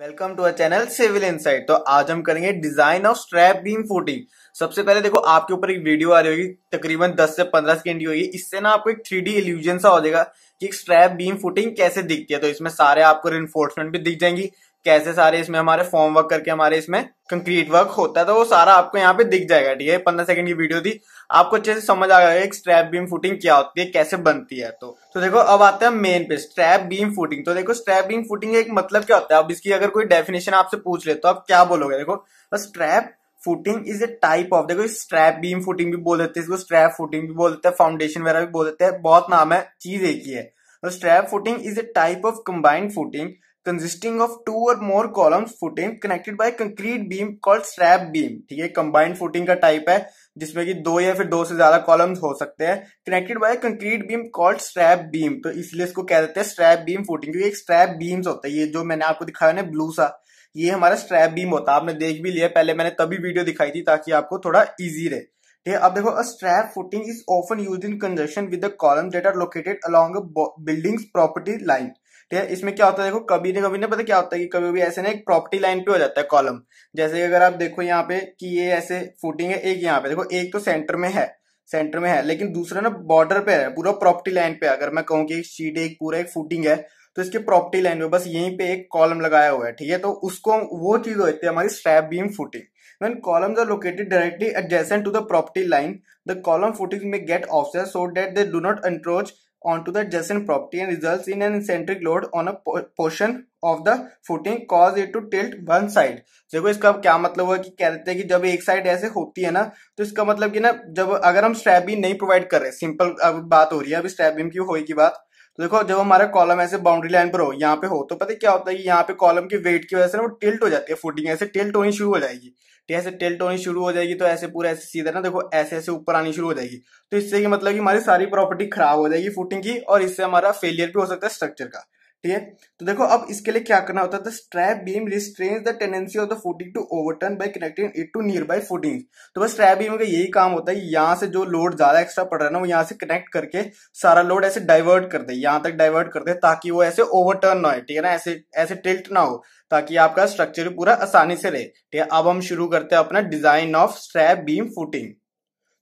Welcome to our channel civil insight तो आज हम करेंगे design of strap beam footing सबसे पहले देखो आपके ऊपर एक वीडियो आ रही होगी तकरीबन 10 से 15 सेकेंड की होगी इससे ना आपको एक थ्री डी एल्यूजन सा हो जाएगा कि स्ट्रैप बीम फूटिंग कैसे दिखती है तो इसमें सारे आपको रिन्फोर्समेंट भी दिख जाएंगी कैसे सारे इसमें हमारे फॉर्म वर्क करके हमारे इसमें कंक्रीट वर्क होता है तो वो सारा आपको यहाँ पे दिख जाएगा ठीक है पंद्रह सेकंड की वीडियो थी आपको अच्छे से समझ आ गया एक स्ट्रैप बीम फुटिंग क्या होती है कैसे बनती है तो तो देखो अब आते हैं मेन पे स्ट्रैप बीम फुटिंग तो देखो स्ट्रैप बीम फुटिंग एक मतलब क्या होता है अब इसकी अगर कोई डेफिनेशन आपसे पूछ ले तो आप क्या बोलोगे देखो strap footing is a type of देखो स्ट्रैप बीम फुटिंग भी बोल देते हैं इसको स्ट्रैप फुटिंग भी बोल देते हैं फाउंडेशन वगैरह भी बोल देते हैं बहुत नाम है चीज एक ही है strap footing is a type of combined footing consisting of two और more column footing connected by concrete beam called strap beam ठीक है कंबाइंड फुटिंग का टाइप है जिसमें कि दो या फिर दो से ज्यादा कॉलम्स हो सकते हैं connected by concrete beam called strap beam तो इसलिए इसको कह देते हैं स्ट्रैप बीम फुटिंग क्योंकि एक स्ट्रैप बीम्स होता है ये जो मैंने आपको दिखाया ना ब्लू सा ये हमारा स्ट्रैप बीम होता है आपने देख भी लिया पहले मैंने तभी वीडियो दिखाई थी ताकि आपको थोड़ा ईजी रहे ठीक है अब देखो strap footing is often use in conjunction with the column that are located along buildings property line ठीक है इसमें क्या होता है देखो कभी ना कभी ना पता क्या होता है कि कभी कभी ऐसे ना एक प्रॉपर्टी लाइन पे हो जाता है कॉलम जैसे अगर आप देखो यहाँ पे कि ये ऐसे फुटिंग है एक यहाँ पे देखो एक तो सेंटर में है सेंटर में है लेकिन दूसरा ना बॉर्डर पे है पूरा प्रॉपर्टी लाइन पे अगर मैं कहूँ की एक शीट एक पूरा एक फुटिंग है तो इसके प्रॉपर्टी लाइन में बस यहीं पे एक कॉलम लगाया हुआ है ठीक है तो उसको वो चीज होती है हमारी strap beam footing when columns are located directly adjacent to the property line the column footings may get offset so that they do not encroach onto the adjacent property and results in an eccentric load on a portion of the footing cause it to tilt one side. देखो इसका क्या मतलब हुआ कि कह देते हैं कि जब एक साइड ऐसे होती है ना तो इसका मतलब कि ना जब अगर हम स्ट्रैप बीम नहीं प्रोवाइड कर रहे सिंपल अब बात हो रही है अभी स्ट्रैप बीम की होएगी बात तो देखो जब हमारा कॉलम ऐसे बाउंड्री लाइन पर हो यहाँ पे हो तो पता क्या होता है कि यहाँ पे कॉलम की वेट की वजह से ना वो टिल्ट हो जाती है फुटिंग ऐसे टिल्ट होनी शुरू हो जाएगी ठीक तो है ऐसे टेल्ट होनी शुरू हो जाएगी तो ऐसे पूरा ऐसे सीधा ना देखो ऐसे ऐसे ऊपर आनी शुरू हो जाएगी तो इससे कि मतलब कि हमारी सारी प्रॉपर्टी खराब हो जाएगी फुटिंग की और इससे हमारा फेलियर भी हो सकता है स्ट्रक्चर का ठीक है तो देखो अब इसके लिए क्या करना होता है strap beam restrain the tendency of the footing to overturn by connecting it to nearby footing तो बस स्ट्रैप बीम का यही काम होता है यहाँ से जो लोड ज्यादा एक्स्ट्रा पड़ रहा है ना वो यहाँ से कनेक्ट करके सारा लोड ऐसे डाइवर्ट कर दे यहाँ तक डाइवर्ट कर दे ताकि वो ऐसे ओवरटर्न ना हो ठीक है ना ऐसे ऐसे टिल्ट ना हो ताकि आपका स्ट्रक्चर पूरा आसानी से रहे ठीक है अब हम शुरू करते हैं अपना design of strap beam footing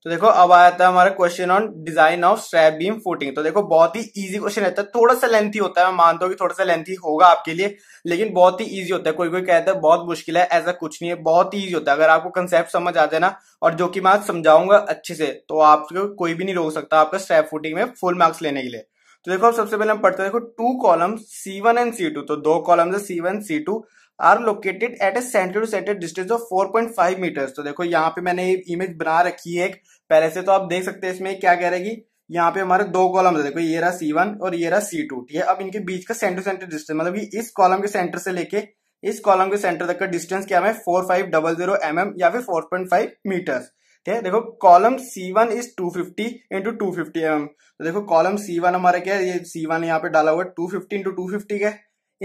तो देखो अब आया था हमारा question on design of strap beam footing तो देखो बहुत ही इजी क्वेश्चन रहता है थोड़ा सा लेंथी होता है मैं मानता हूँ कि थोड़ा सा लेंथी होगा आपके लिए लेकिन बहुत ही इजी होता है कोई कोई कहता है बहुत मुश्किल है ऐसा कुछ नहीं है बहुत ही ईजी होता है अगर आपको कंसेप्ट समझ आ जाए ना और जो कि मैं समझाऊंगा अच्छे से तो आपको कोई भी नहीं रोक सकता आपका स्ट्रैप फुटिंग में फुल मार्क्स लेने के लिए तो देखो आप सबसे पहले हम पढ़ते हैं देखो two column C one and C two तो दो कॉलम है C one C two are located at a center to center distance of 4.5 meters तो देखो यहाँ पे मैंने इमेज बना रखी है एक पहले से तो आप देख सकते हैं इसमें क्या कह रहे यहाँ पे हमारे दो कॉलम देखो ये रहा सी वन और ये रहा सी टू ठीक है अब इनके बीच का सेंटर सेंटर डिस्टेंस मतलब कि इस कॉलम के सेंटर से लेके इस कॉलम के सेंटर तक का डिस्टेंस क्या है four five double zero M M या फिर फोर पॉइंट फाइव मीटर ठीक है देखो column C one is two fifty into two fifty M M तो देखो कॉलम सी वन हमारा क्या है ये सी वन यहाँ पे डाला हुआ है two fifty into two fifty का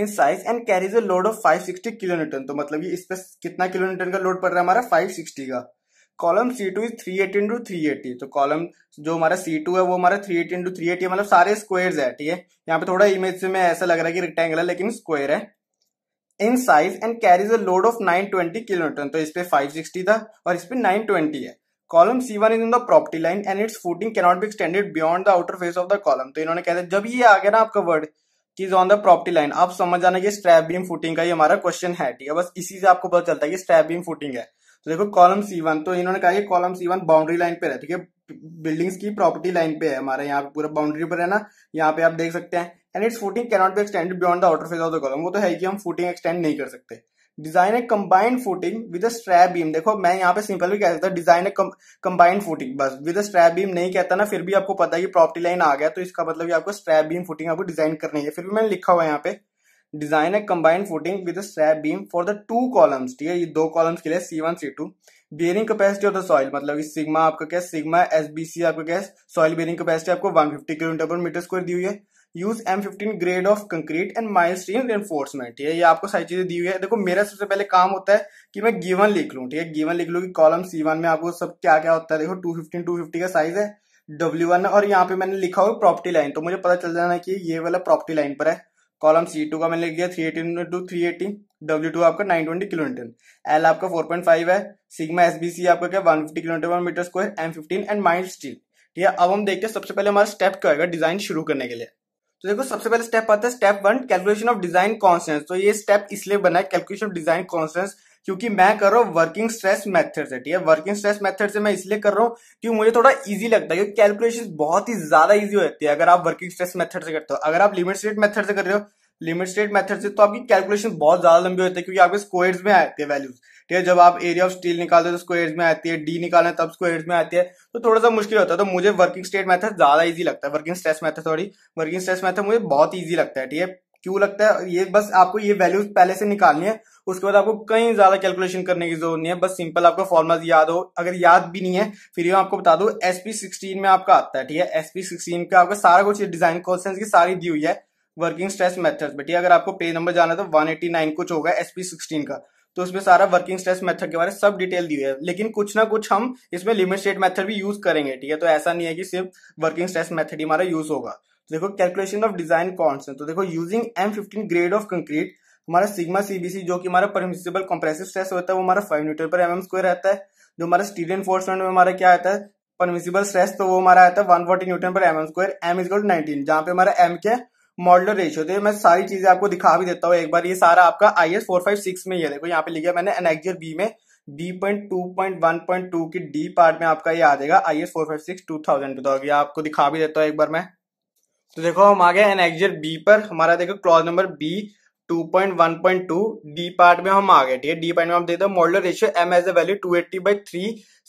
in size and carries a load of five sixty kilometer तो मतलब ये इस पर कितना किलोमीटर का लोड पड़ रहा है हमारा फाइव सिक्सटी का column C two is three eighty into three eighty तो कॉलम जो हमारा सी टू है वो हमारा three eighty into three eighty मतलब सारे स्क्वायर्स है ठीक है यहाँ पे थोड़ा इमेज में ऐसा लग रहा है कि रेक्टेंगल है लेकिन स्क्वायर है in size and carries a load of nine twenty kilometer तो इसपे फाइव सिक्सटी था और इस नाइन ट्वेंटी है column C one is in the property line and its footing cannot be extended beyond the outer face of the column तो इन्होंने कहते जब ये आ गया ना आपका word is on the property line आप समझ जाना कि स्ट्रैप बीम फूटिंग का ये हमारा क्वेश्चन है ठीक है बस इसी से आपको पता चलता है कि स्ट्रैप बीम फूटिंग है तो देखो कॉलम सी वन तो इन्होंने कहा कि column C one boundary line पे है ठीक है बिल्डिंग्स की प्रॉपर्टी लाइन पे है हमारे यहाँ पे पूरा बाउंड्री पर है ना यहाँ पे आप देख सकते हैं and its footing cannot be extend beyond the outer face of the column वो तो है कि हम फुटिंग एक्सटेंड नहीं कर सकते design a combined footing with a strap beam देखो मैं यहाँ पे सिंपल भी कह सकता डिजाइन ए कंबाइंड फूटिंग बस विद अ स्ट्रैप बीम नहीं कहता ना फिर भी आपको पता है कि प्रॉपर्टी लाइन आ गया तो इसका मतलब आपको स्ट्रैप बीम फूटिंग आपको डिजाइन करनी है फिर भी मैंने लिखा हुआ है यहाँ पे design a combined footing with slab beam for the two columns ठीक है ये दो कॉलम्स के लिए C one C two bearing capacity of the soil मतलब सिग्मा आपका क्या सिग्मा एस बी सी आपका क्या सॉइल बियरिंग कैपेसिटी आपको 150 किलोमीटर पर मीटर स्क्वायर दी हुई है use M fifteen grade of concrete and mild steel reinforcement ठीक है ये आपको सारी चीजें दी हुई है देखो मेरा सबसे पहले काम होता है कि मैं गिवन लिख लू ठीक है गिवन लिख लू कि कॉलम सी वन में आपको सब क्या क्या होता है देखो टू फिफ्टीन टू फिफ्टी का साइज है डब्ल्यू वन और यहाँ पे मैंने लिखा हुआ प्रॉपर्टी लाइन तो मुझे पता चल जाना कि ये वाला प्रॉपर्टी लाइन पर है कॉलम सी टू का मैंने लिख दिया three eighteen two three eighty W two आपका नाइन ट्वेंटी किलोमीटर एल आपका फोर पॉइंट फाइव है सिग्मा एस बी सी आपका क्या one fifty kilometre one metre square M fifteen and mild steel ठीक है अब हम देखते हैं सबसे पहले हमारा स्टेप क्या होगा डिजाइन शुरू करने के लिए तो देखो सबसे पहले स्टेप आता है step one calculation of design constants तो ये स्टेप इसलिए बना है कैलकुलेशन ऑफ डिजाइन कॉन्सेंस क्योंकि मैं कर रहा हूँ वर्किंग स्ट्रेस मेथड से ठीक है वर्किंग स्ट्रेस मेथड से मैं इसलिए कर रहा हूँ क्योंकि मुझे थोड़ा इजी लगता है क्योंकि कैलकुलेशन बहुत ही ज्यादा इजी हो जाती है अगर आप वर्किंग स्ट्रेस मेथड से करते हो अगर आप लिमिट स्टेट मेथड से कर रहे हो लिमिट स्टेट मेथड से तो आपकी कैलकुलेशन बहुत ज्यादा लंबी होती है क्योंकि आपके स्क्वेयर्स में आती है वैल्यूज ठीक है जब आप एरिया ऑफ स्टील निकालते हो तो स्क्वेयर्स में आती है डी निकालें तब स्क्वेयर्स में आती है तो थोड़ा सा मुश्किल होता है तो मुझे वर्किंग स्टेट मेथड ज्यादा इजी लगता है वर्किंग स्ट्रेस मेथड थोड़ी वर्किंग स्ट्रेस मेथड मुझे बहुत ईजी लगता है ठीक है क्यों लगता है ये बस आपको ये वैल्यूज पहले से निकालनी है उसके बाद आपको कहीं ज्यादा कैलकुलेशन करने की जरूरत नहीं है बस सिंपल आपका फॉर्मुला याद हो अगर याद भी नहीं है फिर ये आपको बता दू एस पी सिक्सटीन में आपका आता है ठीक है एस पी सिक्सटीन का आपका सारा कुछ डिजाइन क्वेश्चन की सारी दी हुई है वर्किंग स्ट्रेस मेथड में ठीक है अगर आपको पेज नंबर जाना तो वन एटी नाइन कुछ होगा एस पी सिक्सटीन का तो उसमें सारा वर्किंग स्ट्रेस मेथड के बारे में सब डिटेल दी हुई है लेकिन कुछ ना कुछ हम इसमें लिमिट स्टेट मेथड भी यूज करेंगे ठीक है तो ऐसा नहीं है कि सिर्फ वर्किंग स्ट्रेस मेथड ही हमारा यूज होगा तो देखो कैलकुलेशन ऑफ डिजाइन कौन से तो देखो using M fifteen grade of concrete हमारा सिग्मा सीबीसी जो कि हमारा परमिशिबल कंप्रेसिव स्ट्रेस होता है वो हमारा five newton per mm square रहता है जो हमारा स्टील एनफोर्समेंट में हमारा क्या आता है परमिसिबल स्ट्रेस तो वो हमारा आता है one forty newton per mm square M is to nineteen जहां पे हमारा एम के मॉडल मॉडलर रेशियो तो मैं सारी चीजें आपको दिखा भी देता हूँ एक बार ये सारा आपका I S four five six में ये देखो यहाँ पे लिखा मैंने एनेक्जर बी में B point two point one point two की डी पार्ट में आपका ये आ जाएगा I S four five six two thousand पे तो आपको दिखा भी देता हूँ एक बार मैं तो देखो हम आ गए एन एग्जिट बी पर हमारा देखो clause number B 2.1.2 D part में हम आ गए ठीक है डी पार्ट में हम देखते हैं model ratio M as a value 280 eighty by three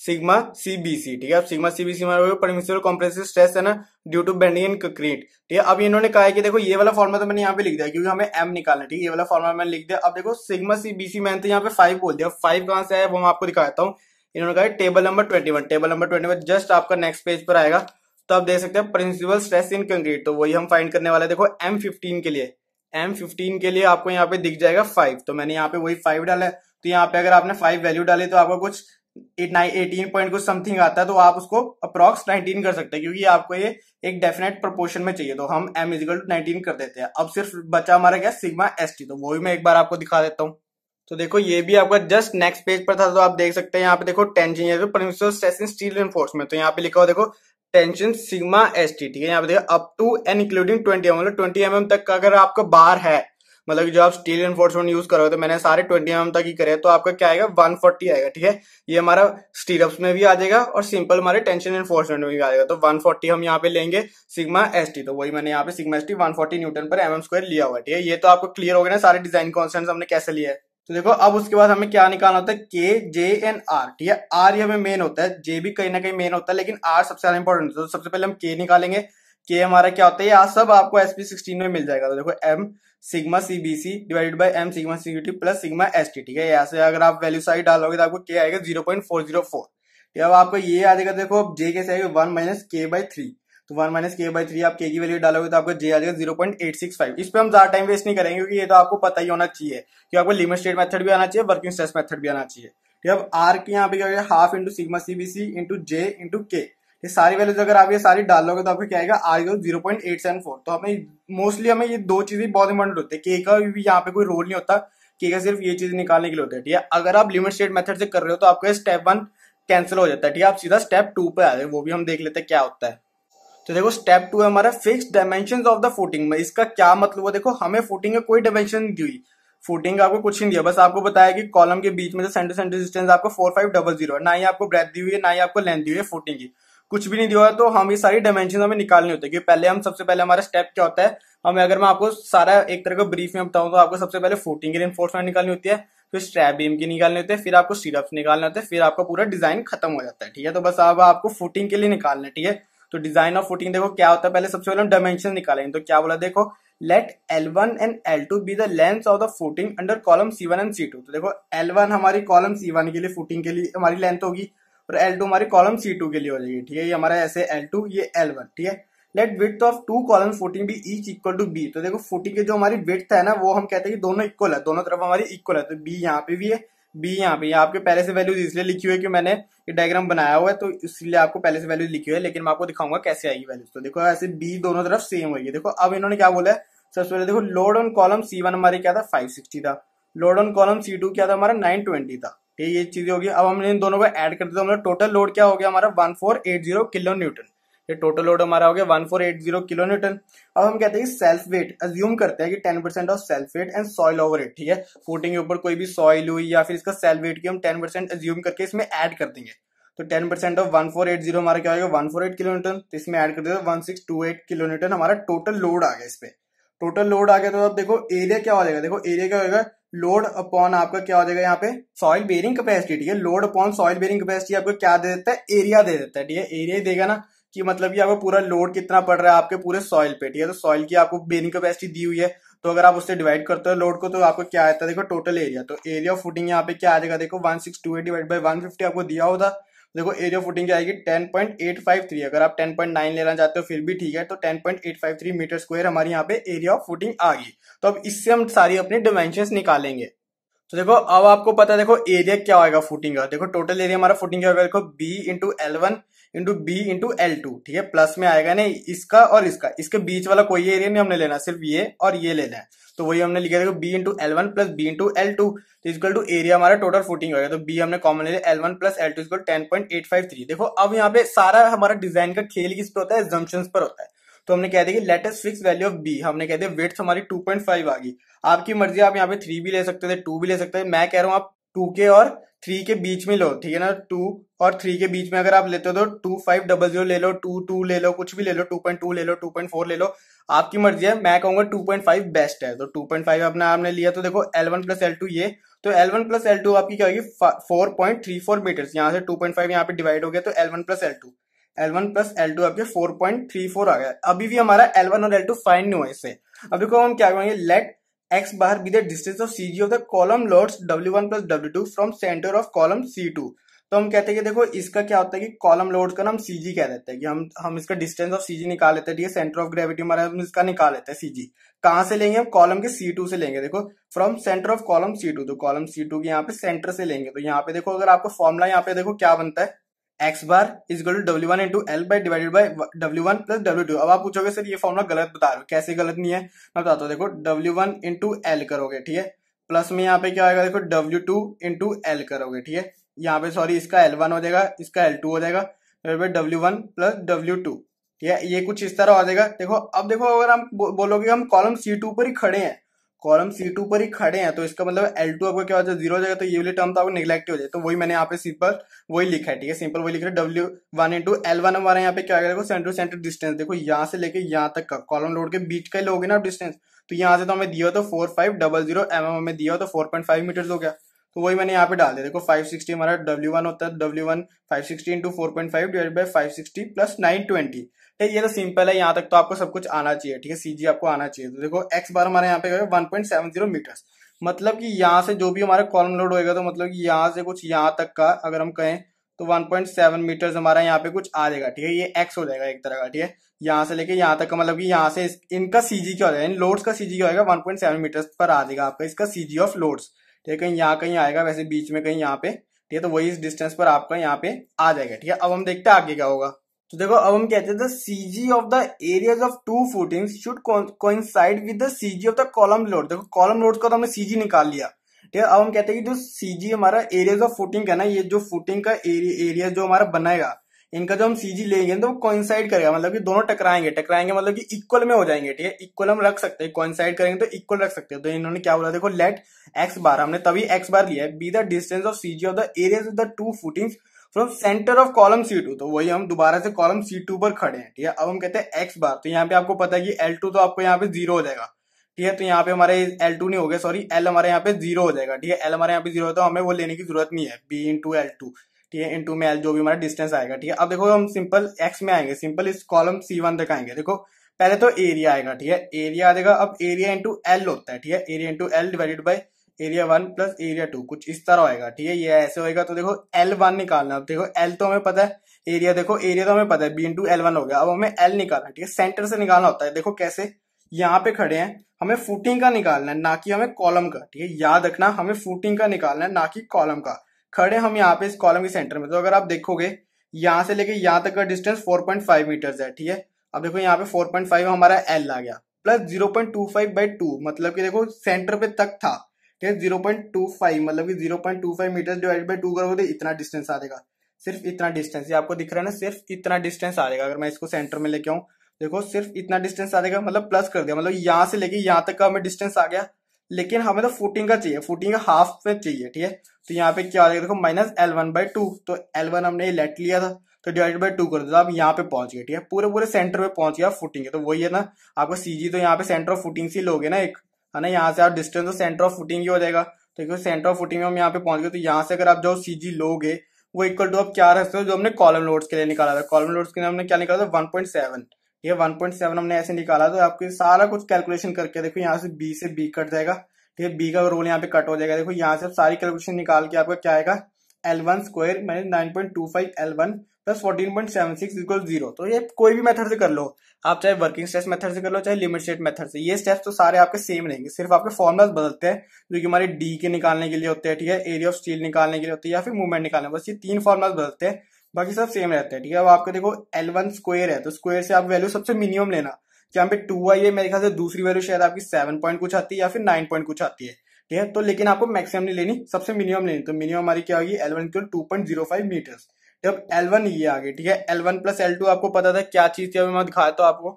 sigma CBC ठीक है अब sigma CBC permissible compressive stress है ना due to bending in concrete ठीक है अब इन्होंने कहा है कि देखो ये वाला फॉर्मुला तो मैंने यहाँ पे लिख दिया क्योंकि हमें एम निकालना ठीक है ये वाला फॉर्मुला मैंने लिख दिया अब देखो सिग्मा सीबीसी मैंने तो यहाँ पे फाइव बोल दिया फाइव कहाँ से आया वो मैं आपको दिखाता हूँ इन्होंने कहा table number twenty table number twenty just आपका नेक्स्ट पेज पर आएगा तो आप देख सकते हैं प्रिंसिपल स्ट्रेस इन कंक्रीट तो वही हम फाइंड करने वाले देखो एम फिफ्टीन के लिए एम फिफ्टीन के लिए आपको यहाँ पे दिख जाएगा फाइव तो मैंने यहाँ पे वही फाइव डाला है तो यहाँ पे अगर आपने फाइव वैल्यू डाली तो आपको कुछ एटीन पॉइंट कुछ समथिंग आता है तो आप उसको अप्रोक्स नाइनटीन कर सकते हैं क्योंकि आपको ये एक डेफिनेट प्रोपोर्शन में चाहिए तो हम एम इजिकल टू नाइनटीन कर देते हैं अब सिर्फ बचा हमारा क्या सिग्मा एस टी तो वो भी मैं एक बार आपको दिखा देता हूँ तो देखो ये भी आपका जस्ट नेक्स्ट पेज पर था तो आप देख सकते हैं यहाँ पे देखो tension principal stress in steel reinforcement तो यहाँ पे लिखा हो देखो टेंशन सिग्मा एस टी ठीक है यहाँ पे देखिए up to and including twenty M मतलब ट्वेंटी एम तक का अगर आपका बार है मतलब जो आप स्टील एनफोर्समेंट यूज करोगे तो मैंने सारे ट्वेंटी एम तक ही करे तो आपका क्या आएगा वन फोर्टी आएगा ठीक है ये हमारा स्टीरअप में भी आ जाएगा और सिंपल हमारे टेंशन एनफोर्समेंट में भी आ जाएगा तो वन फोर्टी हम यहाँ पे लेंगे सिग्मा एस टी तो वही मैंने यहाँ पे sigma S T one forty newton per M M square लिया हुआ ठीक है ये तो आपको क्लियर हो गया ना सारे डिजाइन कॉन्सेंट हमने कैसे लिया है तो देखो अब उसके बाद हमें क्या निकालना होता है के जे एन आर ठीक है आर ये हमें मेन होता है जे भी कहीं ना कहीं मेन होता है लेकिन आर सबसे ज्यादा इंपॉर्टेंट होता है तो सबसे पहले हम के निकालेंगे के हमारा क्या होता है यहाँ सब आपको एस पी सिक्सटीन में मिल जाएगा तो देखो M sigma C B C divided by M sigma C T plus sigma S T ठीक है यहाँ से अगर आप वैल्यू साइड डालोगे तो आपको के आएगा zero point four zero four अब आपको ये आ जाएगा देखो अब जे कैसे आएगा one minus K by three तो one minus K by three आप के की वैल्यू डालोगे तो आपका जे आ जाएगा zero point eight six five इस पर हम ज्यादा टाइम वेस्ट नहीं करेंगे क्योंकि ये तो आपको पता ही होना चाहिए कि आपको लिमिट स्टेट मेथड भी आना चाहिए वर्किंग स्ट्रेस मेथड भी आना चाहिए ठीक है आर की यहाँ पे क्या होगा half into sigma C into J into K ये सारी वैल्यूज अगर आप ये सारी डालोगे तो आपको क्या आएगा R zero point eight seven four तो हमें मोस्टली हमें ये दो चीजें बहुत इंपॉर्टेंट होती है के का भी यहाँ पे कोई रोल नहीं होता के का सिर्फ ये चीज निकालने के लिए होता है ठीक है अगर आप लिमिट स्टेट मेथड से कर रहे हो तो आपका स्टेप वन कैंसिल हो जाता है ठीक है आप सीधा स्टेप टू पे आ जाए वो भी हम देख लेते हैं क्या होता है तो देखो स्टेप टू है हमारा fix dimension of the footing में इसका क्या मतलब हुआ देखो हमें फूटिंग का कोई डायमेंशन नहीं दी फुटिंग आपको कुछ नहीं दिया बस आपको बताया कि कॉलम के बीच में जो सेंटर सेंटर डिस्टेंस आपको फोर फाइव डबल जीरो ना ही आपको ब्रेथ दी हुई है ना ही आपको लेंथ दी हुई है फूटिंग की कुछ भी नहीं दिया तो हम ये सारी डायमेंशन हमें निकालने होते हैं पहले हम सबसे पहले हमारा स्टेप क्या होता है हमें अगर मैं आपको सारा एक तरह का ब्रीफ में बताऊँ तो आपको सबसे पहले फूटिंग की रेनफोर्समेंट निकालनी होती है फिर स्ट्रैप बीम की निकालनी होती है फिर आपको सीरप्स निकालने होते हैं फिर आपका पूरा डिजाइन खत्म हो जाता है ठीक है तो बस अब आपको फूटिंग के लिए निकालना है ठीक है तो डिजाइन ऑफ फुटिंग देखो क्या होता है पहले सबसे पहले हम डायमेंशन निकालेंगे तो क्या बोला देखो let L one and L two be length of the footing under column C one and C two तो देखो एल वन हमारी कॉलम सी वन के लिए फुटिंग के लिए हमारी लेंथ होगी और एल टू हमारी कॉलम सी टू के लिए हो जाएगी ठीक है ये हमारा ऐसे एल टू ये एल वन ठीक है let width of two column footing be each equal to be तो देखो फुटिंग के जो हमारी विथ है ना वो हम कहते हैं कि दोनों इक्वल है दोनों तरफ हमारी इक्वल है तो बी यहाँ पे भी है बी यहाँ पे आपके पहले से वैल्यूज इसलिए लिखी हुई है कि मैंने ये डायग्राम बनाया हुआ है तो इसलिए आपको पहले से वैल्यूज लिखी हुई है लेकिन मैं आपको दिखाऊंगा कैसे आएगी वैल्यूज तो देखो ऐसे बी दोनों तरफ सेम हुई है देखो अब इन्होंने क्या बोला है सबसे पहले देखो load on column C one हमारे क्या था फाइव सिक्सटी था load on column C two क्या था हमारा नाइन ट्वेंटी था ठीक है ये चीजें होगी अब हमने इन दोनों को एड कर दिया तो हमारा टोटल लोड क्या हो गया हमारा one four eight zero kilo newton ये टोटल लोड हमारा हो गया one four eight zero kilo newton अब हम कहते हैं कि सेल्फ वेट अज्यूम करते हैं कि ten percent of self weight and soil over it ठीक है फूटिंग के ऊपर कोई भी सॉइल हुई या फिर इसका सेल्फ वेट की हम टेन परसेंट अज्यूम करके इसमें ऐड कर देंगे तो ten percent of one four eight zero हमारा क्या होगा one four eight kilo newton तो इसमें ऐड कर देते one six two eight kilo newton हमारा टोटल लोड आ गया इस पर टोटल लोड आ गया तो अब देखो एरिया क्या हो जाएगा देखो एरिया क्या होगा लोड अपॉन आपका क्या हो जाएगा यहाँ पे सॉइल बेरिंग कैपेसिटी ठीक है load upon soil bearing capacity आपको क्या दे देता है एरिया दे देता है ठीक है एरिया देगा ना कि मतलब कि आपका पूरा लोड कितना पड़ रहा है आपके पूरे सॉइल पे ठीक है तो सॉइल की आपको बेनिंग कैपेसिटी दी हुई है तो अगर आप उससे डिवाइड करते हो लोड को तो आपको क्या आता है देखो टोटल एरिया तो एरिया ऑफ फुटिंग यहाँ पे क्या आ जाएगा देखो one six two eight divide by one fifty आपको दिया होता देखो एरिया फुटिंग क्या आएगी ten point eight five three अगर आप टेन पॉइंट नाइन लेना चाहते हो फिर भी ठीक है तो ten point eight five three metre square हमारे यहाँ पे एरिया ऑफ फुटिंग आ गई तो अब इससे हम सारी अपनी डिमेंशन निकालेंगे तो देखो अब आपको पता है देखो एरिया क्या होगा फुटिंग का देखो टोटल एरिया हमारा फुटिंग का होगा देखो B into L one into B into L two ठीक है प्लस में आएगा ना इसका और इसका इसके बीच वाला कोई एरिया नहीं हमने लेना सिर्फ ये और ये लेना है तो वही हमने लिखा था B into L one plus B into L two तो इजकल टू एरिया हमारा टोटल फोर्टीन होगा तो बी हमने कॉमन ले लिया L one plus L two equal ten point eight five three देखो अब यहाँ पे सारा हमारा डिजाइन का खेल किस पर होता है एग्जाम्शन पर होता है तो हमने कह दिया कि let us fix value of B हमने कह दिया वेट्स हमारी 2.5 आ गई आपकी मर्जी आप यहाँ पे थ्री भी ले सकते थे टू भी ले सकते थे मैं कह रहा हूँ आप टू के और थ्री के बीच में लो ठीक है ना टू और थ्री के बीच में अगर आप लेते हो तो टू फाइव डबल जीरो ले लो टू टू ले लो कुछ भी ले लो टू पॉइंट टू ले लो टू पॉइंट फोर ले लो आपकी मर्जी है मैं कहूंगा टू पॉइंट फाइव बेस्ट है तो टू पॉइंट फाइव अपने आपने लिया तो देखो L one plus L two ये तो L one plus L two आपकी क्या होगी four point three four metre यहाँ से टू पॉइंट फाइव यहाँ पे डिवाइड हो गया तो L one plus L two L one plus L two आपके फोर पॉइंट थ्री फोर आ गया अभी भी हमारा एल वन और एल टू फाइन नहीं हुआ इससे अभी को हम क्या कहेंगे let x bar be the distance of cg of the column loads w1 plus w2 from center of column c2 तो हम कहते हैं कि देखो इसका क्या होता है कि कॉलम लोड का नाम सीजी कह देते हैं कि हम हम इसका डिस्टेंस ऑफ सीजी निकाल लेते हैं ठीक है सेंटर ऑफ ग्रेविटी हमारा हम इसका निकाल लेते हैं सीजी कहां से लेंगे हम कॉलम के सी टू से लेंगे देखो from centre of column C two तो कॉलम सी टू के यहाँ पे सेंटर से लेंगे तो यहाँ पे देखो अगर आपको फॉर्मुला यहाँ पे देखो क्या बनता है X bar is equal to W one into L by divided by W one plus W two अब आप पूछोगे सर ये फॉर्मुला गलत बता रहे हो कैसे गलत नहीं है मैं बताता हूँ देखो डब्ल्यू वन इंटू एल करोगे ठीक है प्लस में यहाँ पे क्या आएगा देखो डब्ल्यू टू इंटू एल करोगे ठीक है यहाँ पे सॉरी इसका एल वन हो जाएगा इसका एल टू हो जाएगा W one plus W two ठीक है ये कुछ इस तरह हो जाएगा देखो अब देखो अगर हम बोलोगे हम कॉलम सी टू पर ही खड़े हैं कॉलम सी टू पर ही खड़े हैं तो इसका मतलब एल टू आपका क्या हो जाए जीरो हो जाएगा तो ये वाली टर्म तो आपको निगलेक्ट हो जाए तो वही मैंने यहाँ पे सिंपल वही लिखा है ठीक है सिंपल वही लिख रहा है W one into L one हमारे यहाँ पे क्या करेगा सेंटर सेंटर डिस्टेंस देखो यहाँ से लेके यहाँ तक का कॉलम लोड के बीच का ही लोगे ना डिस्टेंस तो यहाँ से तो हमें दिया तो four five double zero M M हमें दिया तो फोर पॉइंट फाइव मीटर हो गया तो वही मैंने यहाँ पे डाल दिया देखो 560 हमारा W1 होता है W1 560 into four point five divide by five sixty plus nine twenty ठीक ये तो सिंपल है यहाँ तक तो आपको सब कुछ आना चाहिए ठीक है सीजी आपको आना चाहिए तो देखो एक्स बार हमारे यहाँ पे one point seven zero metres मतलब कि यहाँ से जो भी हमारा कॉलम लोड होएगा तो मतलब कि यहाँ से कुछ यहाँ तक का अगर हम कहें तो 1.7 मीटर्स हमारा यहाँ पे कुछ आ जाएगा ठीक है ये एक्स हो जाएगा एक तरह का ठीक है यहाँ से लेके यहाँ तक का मतलब कि यहाँ से इनका सीजी क्या हो जाएगा इन लोड्स का सीजी क्या होगा 1.7 मीटर्स पर आ जाएगा आपका इसका सीजी ऑफ लोड्स ठीक है कहीं यहाँ कहीं आएगा वैसे बीच में कहीं यहाँ पे ठीक है तो वही इस डिस्टेंस पर आपका यहाँ पे आ जाएगा ठीक है अब हम देखते हैं आगे क्या होगा तो देखो अब हम कहते हैं C G of the areas of two footings should coincide with the CG of the column load देखो कॉलम लोड का तो हमने सीजी निकाल लिया ठीक है अब हम कहते हैं कि जो सीजी हमारा एरियाज ऑफ फुटिंग है ना ये जो फुटिंग का एरिया जो हमारा बनाएगा इनका जो हम सीजी लेंगे तो कॉइनसाइड करेगा मतलब कि दोनों टकराएंगे टकराएंगे मतलब कि इक्वल में हो जाएंगे ठीक है इक्वल हम रख सकते हैं कॉइनसाइड करेंगे तो इक्वल रख सकते हैं तो इन्होंने क्या बोला देखो लेट एक्स बार हमने तभी एक्स बार लिया है be the distance of CG of the areas of the two footing from centre of column C two तो वही हम दोबारा से कॉलम सी टू पर खड़े हैं ठीक है अब हम कहते हैं एक्स बार तो यहाँ पे आपको पता है कि एल टू तो आपको यहाँ पे जीरो हो जाएगा ठीक है तो यहाँ पे हमारे एल टू नहीं हो गया सॉरी एल हमारे यहाँ पे जीरो हो जाएगा ठीक है एल हमारे यहाँ पे जीरो होता है तो हमें वो लेने की जरूरत नहीं है B into L two ठीक है इंटू में एल जो भी हमारा डिस्टेंस आएगा ठीक है अब देखो हम सिंपल एक्स में आएंगे सिंपल इस कॉलम सी वन तक आएंगे देखो पहले तो एरिया आएगा ठीक है एरिया आएगा अब एरिया इंटू एल होता है ठीक है area into L divided by area one plus area two कुछ इस तरह होगा ठीक है ये ऐसे होएगा तो देखो एल वन निकालना अब देखो एल तो हमें पता है एरिया देखो एरिया तो हमें पता है बी इंटू एल वन हो गया अब हमें एल निकालना ठीक है सेंटर से निकालना होता है देखो कैसे यहाँ पे खड़े हैं हमें फूटिंग का निकालना है ना कि हमें कॉलम का ठीक है याद रखना हमें फूटिंग का निकालना है ना कि कॉलम का खड़े हम यहाँ पे इस कॉलम के सेंटर में तो अगर आप देखोगे यहाँ से लेके यहाँ तक का डिस्टेंस 4.5 मीटर है ठीक है अब देखो यहाँ पे 4.5 हमारा एल आ गया plus 0.25 point two five by two मतलब की देखो सेंटर पे तक था ठीक है फाइव मतलब की zero point two five metre divide by two करोगे तो इतना डिस्टेंस आ जाएगा सिर्फ इतना डिस्टेंस ये आपको दिख रहा है ना सिर्फ इतना डिस्टेंस आ जाएगा अगर मैं इसको सेंटर में लेके आऊँ देखो सिर्फ इतना डिस्टेंस आ जाएगा मतलब प्लस कर दिया मतलब यहाँ से लेके यहाँ तक का हमें डिस्टेंस आ गया लेकिन हमें तो फुटिंग का चाहिए फुटिंग का हाफ पे चाहिए ठीक है तो यहाँ पे क्या हो जाएगा देखो minus L one by two तो एल वन हमने लेट लिया था तो डिवाइड बाई टू कर दिया आप यहाँ पे पहुंच गए ठीक है पूरे पूरे सेंटर पे पहुंच गया फुटिंग है तो वही है ना आपको सीजी तो यहाँ पे सेंटर ऑफ फुटिंग से लोगे ना एक है ना यहाँ से आप डिस्टेंस तो सेंटर ऑफ फुटिंग ही हो जाएगा तो देखो सेंटर ऑफ फुटिंग में हम यहाँ पे पहुंच गए तो यहाँ से अगर आप जो सीजी लोगे वो इक्वल टू आप क्या रखते हो जो हमने कॉलम लोड्स के लिए निकाला था कॉलम लोड्स के लिए हमने क्या निकाला था वन पॉइंट सेवन ये 1.7 वन पॉइंट सेवन हमने ऐसे निकाला तो आपको सारा कुछ कैलकुलेशन करके देखो यहाँ से बी से बी कट जाएगा ठीक है बी का रोल यहाँ पे कट हो जाएगा देखो यहाँ से सारी कैलकुलेशन निकाल के आपका क्या आएगा एल वन स्क्वायर मैंने nine point two five L one plus fourteen point seven six equal zero तो ये कोई भी मेथड से कर लो आप चाहे वर्किंग स्ट्रेस मेथड से कर लो चाहे लिमिट स्टेट मेथड से ये स्टेप्स तो सारे आपके सेम रहेंगे सिर्फ आपके फॉर्मुलाज बदलते हैं जो कि हमारे डी के निकालने के लिए होते हैं ठीक है एरिया ऑफ स्टील निकालने के लिए होते हैं या फिर मूवमेंट निकालने बस ये तीन फॉर्मुलाज बदलते हैं बाकी सब सेम रहता है ठीक है अब आपका देखो एल वन स्क्वेयर है तो स्क्वेयर से आप वैल्यू सबसे मिनिमम लेना यहाँ पे टू आई है मेरे ख्याल से दूसरी वैल्यू शायद आपकी सेवन पॉइंट कुछ आती है या फिर नाइन पॉइंट कुछ आती है ठीक है तो लेकिन आपको मैक्सिमम नहीं लेनी सबसे मिनिमम लेनी तो मिनिमम हमारी क्या होगी L one two point zero five metres जब एल वन ये आगे ठीक है L one plus L two आपको पता था क्या चीज थी अभी मैं दिखाया तो आपको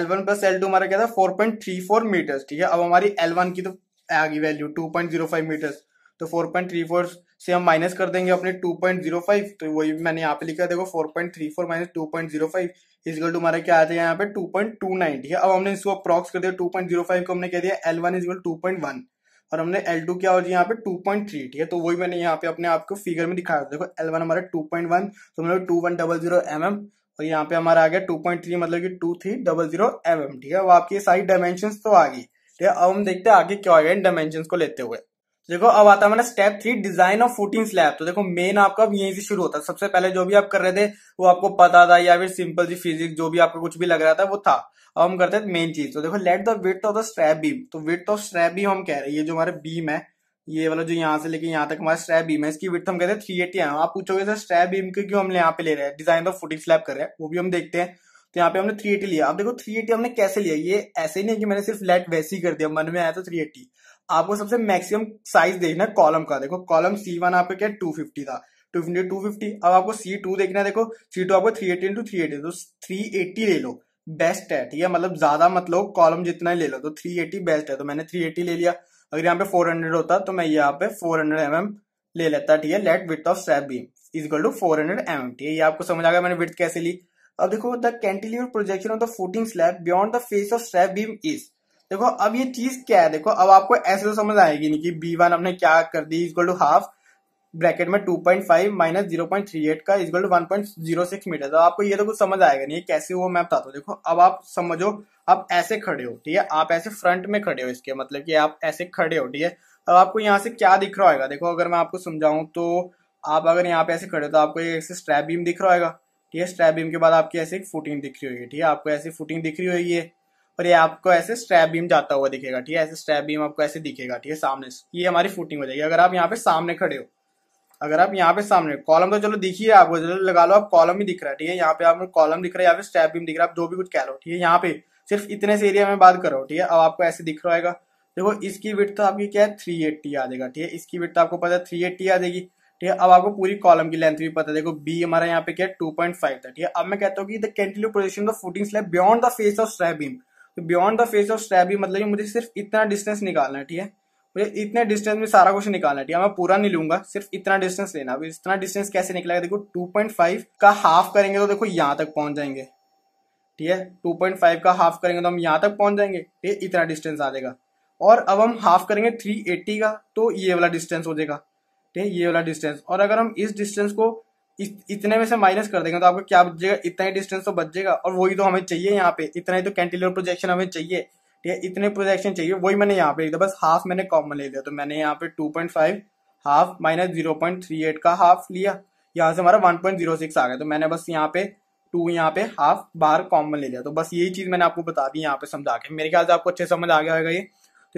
L one plus L two हमारा क्या था four point three four metres ठीक है अब हमारी एल वन की तो आ गई value two point zero five metres तो फोर पॉइंट थ्री फोर से हम माइनस कर देंगे अपने 2.05 तो वही मैंने यहाँ पे लिखा देखो 4.34 point three four minus two point zero five equal to हमारा क्या आ जाए यहाँ पे 2.29 ठीक है अब हमने इसको अप्रॉक्स कर दिया 2.05 को हमने कह दिया एल वन इजगल टू और हमने एल टू क्या हो जाए यहाँ पे टू पॉइंट थ्री ठीक है तो वही मैंने यहाँ पे अपने आपको फिगर में दिखाया देखो एल वन हमारा टू पॉइंट वन तो मतलब two one double zero M M और यहाँ पे हमारा आ गया टू पॉइंट थ्री मतलब की two three double zero M M ठीक है वो आपकी सारी डायमेंशन तो आ गई ठीक है अब हम देखते हैं आगे क्या आएगा इन डायमेंशन को लेते हुए देखो अब आता है मैंने step three design of footing slab तो देखो मेन आपका अब यहीं से शुरू होता है सबसे पहले जो भी आप कर रहे थे वो आपको पता था या फिर सिंपल जी फिजिक्स जो भी आपको कुछ भी लग रहा था वो था अब हम करते हैं मेन चीज तो देखो let the width of the strap beam तो विथ ऑफ स्ट्रैप बीम हम कह रहे हैं ये जो हमारे बीम है ये वाला जो यहाँ से लेके यहाँ तक हमारा स्ट्रैप बीम है इसकी विथ हम कहते हैं थ्री एटी आप पूछोगे सर स्ट्रैप बीम के क्यों हम यहाँ पे ले रहे हैं डिजाइन ऑफ फुटिंग स्लैब कर रहे हैं वो भी हम देखते हैं तो यहाँ पे हमने थ्री एटी लिया अब देखो थ्री एटी हमने कैसे लिया ये ऐसे नहीं है कि मैंने सिर्फ लेट वैसे ही कर दिया मन में आया था थ्री एटी आपको सबसे मैक्सिमम साइज देखना है कॉलम का देखो कॉलम सी वन आपको क्या टू फिफ्टी था टू फिफ्टी टू फिफ्टी अब आपको सी टू देखना है देखो सी टू आपको three eighty into three eighty तो थ्री एटी ले लो बेस्ट है ठीक है मतलब ज्यादा मतलब कॉलम जितना ही ले लो तो थ्री एटी बेस्ट है तो मैंने थ्री एटी ले लिया अगर यहाँ पे फोर हंड्रेड होता तो मैं यहाँ पे फोर हंड्रेड एम एम ले लेता ठीक है let width of strap beam equal to four hundred M M ठीक है ये आपको समझ आ गया मैंने विथ कैसे ली अब देखो the cantilever projection of the footing slab beyond the face of strap beam is देखो अब ये चीज क्या है देखो अब आपको ऐसे तो समझ आएगी नहीं कि बी वन हमने क्या कर दी इज टू हाफ ब्रैकेट में 2.5 minus zero point three eight का is to one point zero six metre तो आपको ये तो कुछ समझ आएगा नहीं कैसे वो मैं बताता हूँ देखो अब आप समझो आप ऐसे खड़े हो ठीक है आप ऐसे फ्रंट में खड़े हो इसके मतलब कि आप ऐसे खड़े हो ठीक है अब आपको यहाँ से क्या दिख रहा होगा देखो अगर मैं आपको समझाऊं तो आप अगर यहाँ पे ऐसे खड़े हो तो आपको ऐसे स्ट्रैप बीम दिख रहा होगा ठीक है स्ट्रैप बीम के बाद आपकी ऐसे एक फुटिंग दिख रही होगी ठीक है आपको ऐसी फुटिंग दिख रही होगी और ये आपको ऐसे स्ट्रैप बीम जाता हुआ दिखेगा ठीक है ऐसे स्ट्रैप बीम आपको ऐसे दिखेगा ठीक है सामने से ये हमारी फुटिंग हो जाएगी अगर आप यहाँ पे सामने खड़े हो अगर आप यहाँ पे सामने कॉलम तो चलो दिखिए आपको चलो लगा लो आप कॉलम ही दिख रहा है ठीक है यहाँ पे आपको कॉलम दिख रहा है यहाँ पे स्ट्रैप बीम दिख रहा है आप जो भी कुछ कह लो ठीक है यहाँ पे सिर्फ इतने से एरिया में बात करो ठीक है अब आपको ऐसे दिख रहा होगा देखो इसकी विट तो आपकी क्या है थ्री एट्टी आ जाएगा ठीक है इसकी विट तो आपको पता है थ्री एट्टी आ जाएगी ठीक है अब आपको पूरी कॉलम की लेंथ भी पता है देखो बी हमारा यहाँ पे क्या है टू पॉइंट फाइव था ठीक है अब मैं कहता हूँ कि the cantilever position the footing slab beyond the face of strap beam तो beyond the face of strap भी मतलब मुझे सिर्फ इतना डिस्टेंस निकालना है ठीक है मुझे इतने डिस्टेंस में सारा कुछ निकालना है ठीक है मैं पूरा नहीं लूंगा सिर्फ इतना डिस्टेंस लेना अभी इतना डिस्टेंस कैसे निकलेगा देखो 2.5 का हाफ करेंगे तो देखो यहाँ तक पहुंच जाएंगे ठीक है 2.5 का हाफ करेंगे तो हम यहाँ तक पहुंच जाएंगे ठीक है इतना डिस्टेंस आ जाएगा और अब हम हाफ करेंगे 380 का तो ये वाला डिस्टेंस हो जाएगा ठीक है ये वाला डिस्टेंस और अगर हम इस डिस्टेंस को इस इतने में से माइनस कर देंगे तो आपको क्या बचेगा इतना ही डिस्टेंस तो बचेगा और वही तो हमें चाहिए यहाँ पे इतना ही तो कैंटिलर प्रोजेक्शन हमें चाहिए ठीक है इतने प्रोजेक्शन चाहिए वही मैंने यहाँ पे लिख दिया बस हाफ मैंने कॉमन ले लिया तो मैंने यहाँ पे two point five half minus zero point three eight का हाफ लिया यहाँ से हमारा वन पॉइंट जीरो सिक्स आ गया तो मैंने बस यहाँ पे टू यहाँ पे हाफ बार कॉमन ले लिया तो बस यही चीज मैंने आपको बता दी यहाँ पे समझा के मेरे ख्याल से आपको अच्छे समझ आ गया होगा ये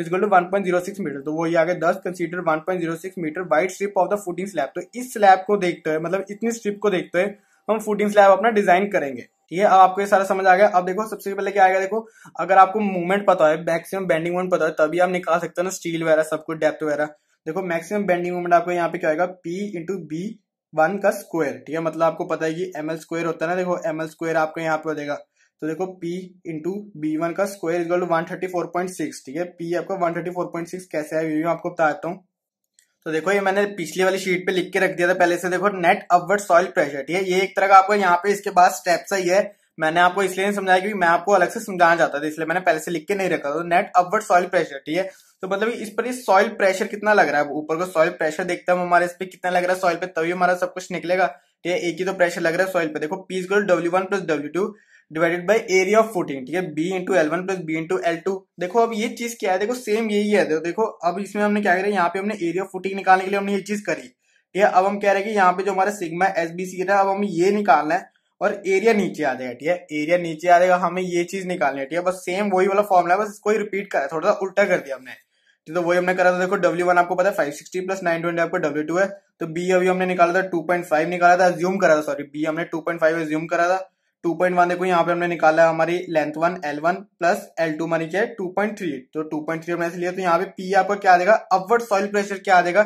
equal to one point zero six metre तो वो ये आ गया thus consider one point zero six metre wide strip of the footing slab तो इस स्लैब को देखते हुए मतलब इतनी स्ट्रिप को देखते हुए हम फुटिंग स्लैब अपना डिजाइन करेंगे ठीक है अब आपको ये सारा समझ आ गया अब देखो सबसे पहले क्या आएगा देखो अगर आपको मूवमेंट पता है मैक्सिमम बेंडिंग मूवमेंट पता है तभी आप निकाल सकते हो ना स्टील वगैरह सब कुछ डेप्थ वगैरह देखो मैक्सिमम बेंडिंग मूवमेंट आपको यहाँ पे क्या होगा पी इंटू बी वन का स्क्वायर ठीक है मतलब आपको पता है कि एम एल स्क्वायर होता है ना देखो एम एल स्क्वायर आपको यहाँ पे हो जाएगा तो देखो P इंटू बी वन का square two one thirty four point six ठीक है P आपका one thirty four point six कैसे आया ये आपको बताता हूँ तो देखो ये मैंने पिछली वाली शीट पे लिख के रख दिया था पहले से देखो नेट अपवर्ड सॉइल प्रेशर ठीक है ये एक तरह का आपको यहाँ पे इसके बाद स्टेप सही है मैंने आपको इसलिए नहीं समझाया क्योंकि मैं आपको अलग से समझाना चाहता था इसलिए मैंने पहले से लिख के नहीं रखा था नेट अपवर्ड सॉइल प्रेशर ठीक है तो मतलब इस पर सॉइल प्रेशर कितना लग रहा है ऊपर को सॉइल प्रेशर देखते हम हमारे इस पर कितना लग रहा है सॉइल पे तभी हमारा सब कुछ निकलेगा ठीक है एक ही तो प्रेशर लग रहा है सॉइल पे देखो P equal W one plus W two divided by area of footing ठीक है B into L one plus B into L two देखो अब ये चीज क्या है देखो सेम यही है देखो अब इसमें हमने क्या करें यहाँ पे हमने एरिया ऑफ फुटिंग निकालने के लिए हमने ये चीज करी ठीक है अब हम कह रहे हैं कि यहाँ पे जो हमारा सिग्मा एस बी सी अब हमें ये निकालना है और एरिया नीचे आ जाएगा ठीक है एरिया नीचे आ जाएगा हमें ये चीज निकालनी है ठीक है बस सेम वही वाला फॉर्मला है बस इसको ही रिपीट करा थोड़ा सा उल्टा कर दिया हमने तो, वही हमने करा था देखो डब्ल्यू वन आपको पता है five sixty plus nine twenty W two है तो बी अभी हमने निकाला था टू पॉइंट फाइव निकाला था ज्यूम करा था सॉरी बी हमने टू पॉइंट फाइव एज्यूम करा था टू पॉइंट वन देखो यहाँ पे हमने निकाला हमारी length one L one plus L two मानी क्या है टू पॉइंट थ्री तो टू पॉइंट थ्री हमने लिया तो यहाँ पे पी आपका क्या आएगा अपवर्ड सॉइल प्रेशर क्या आ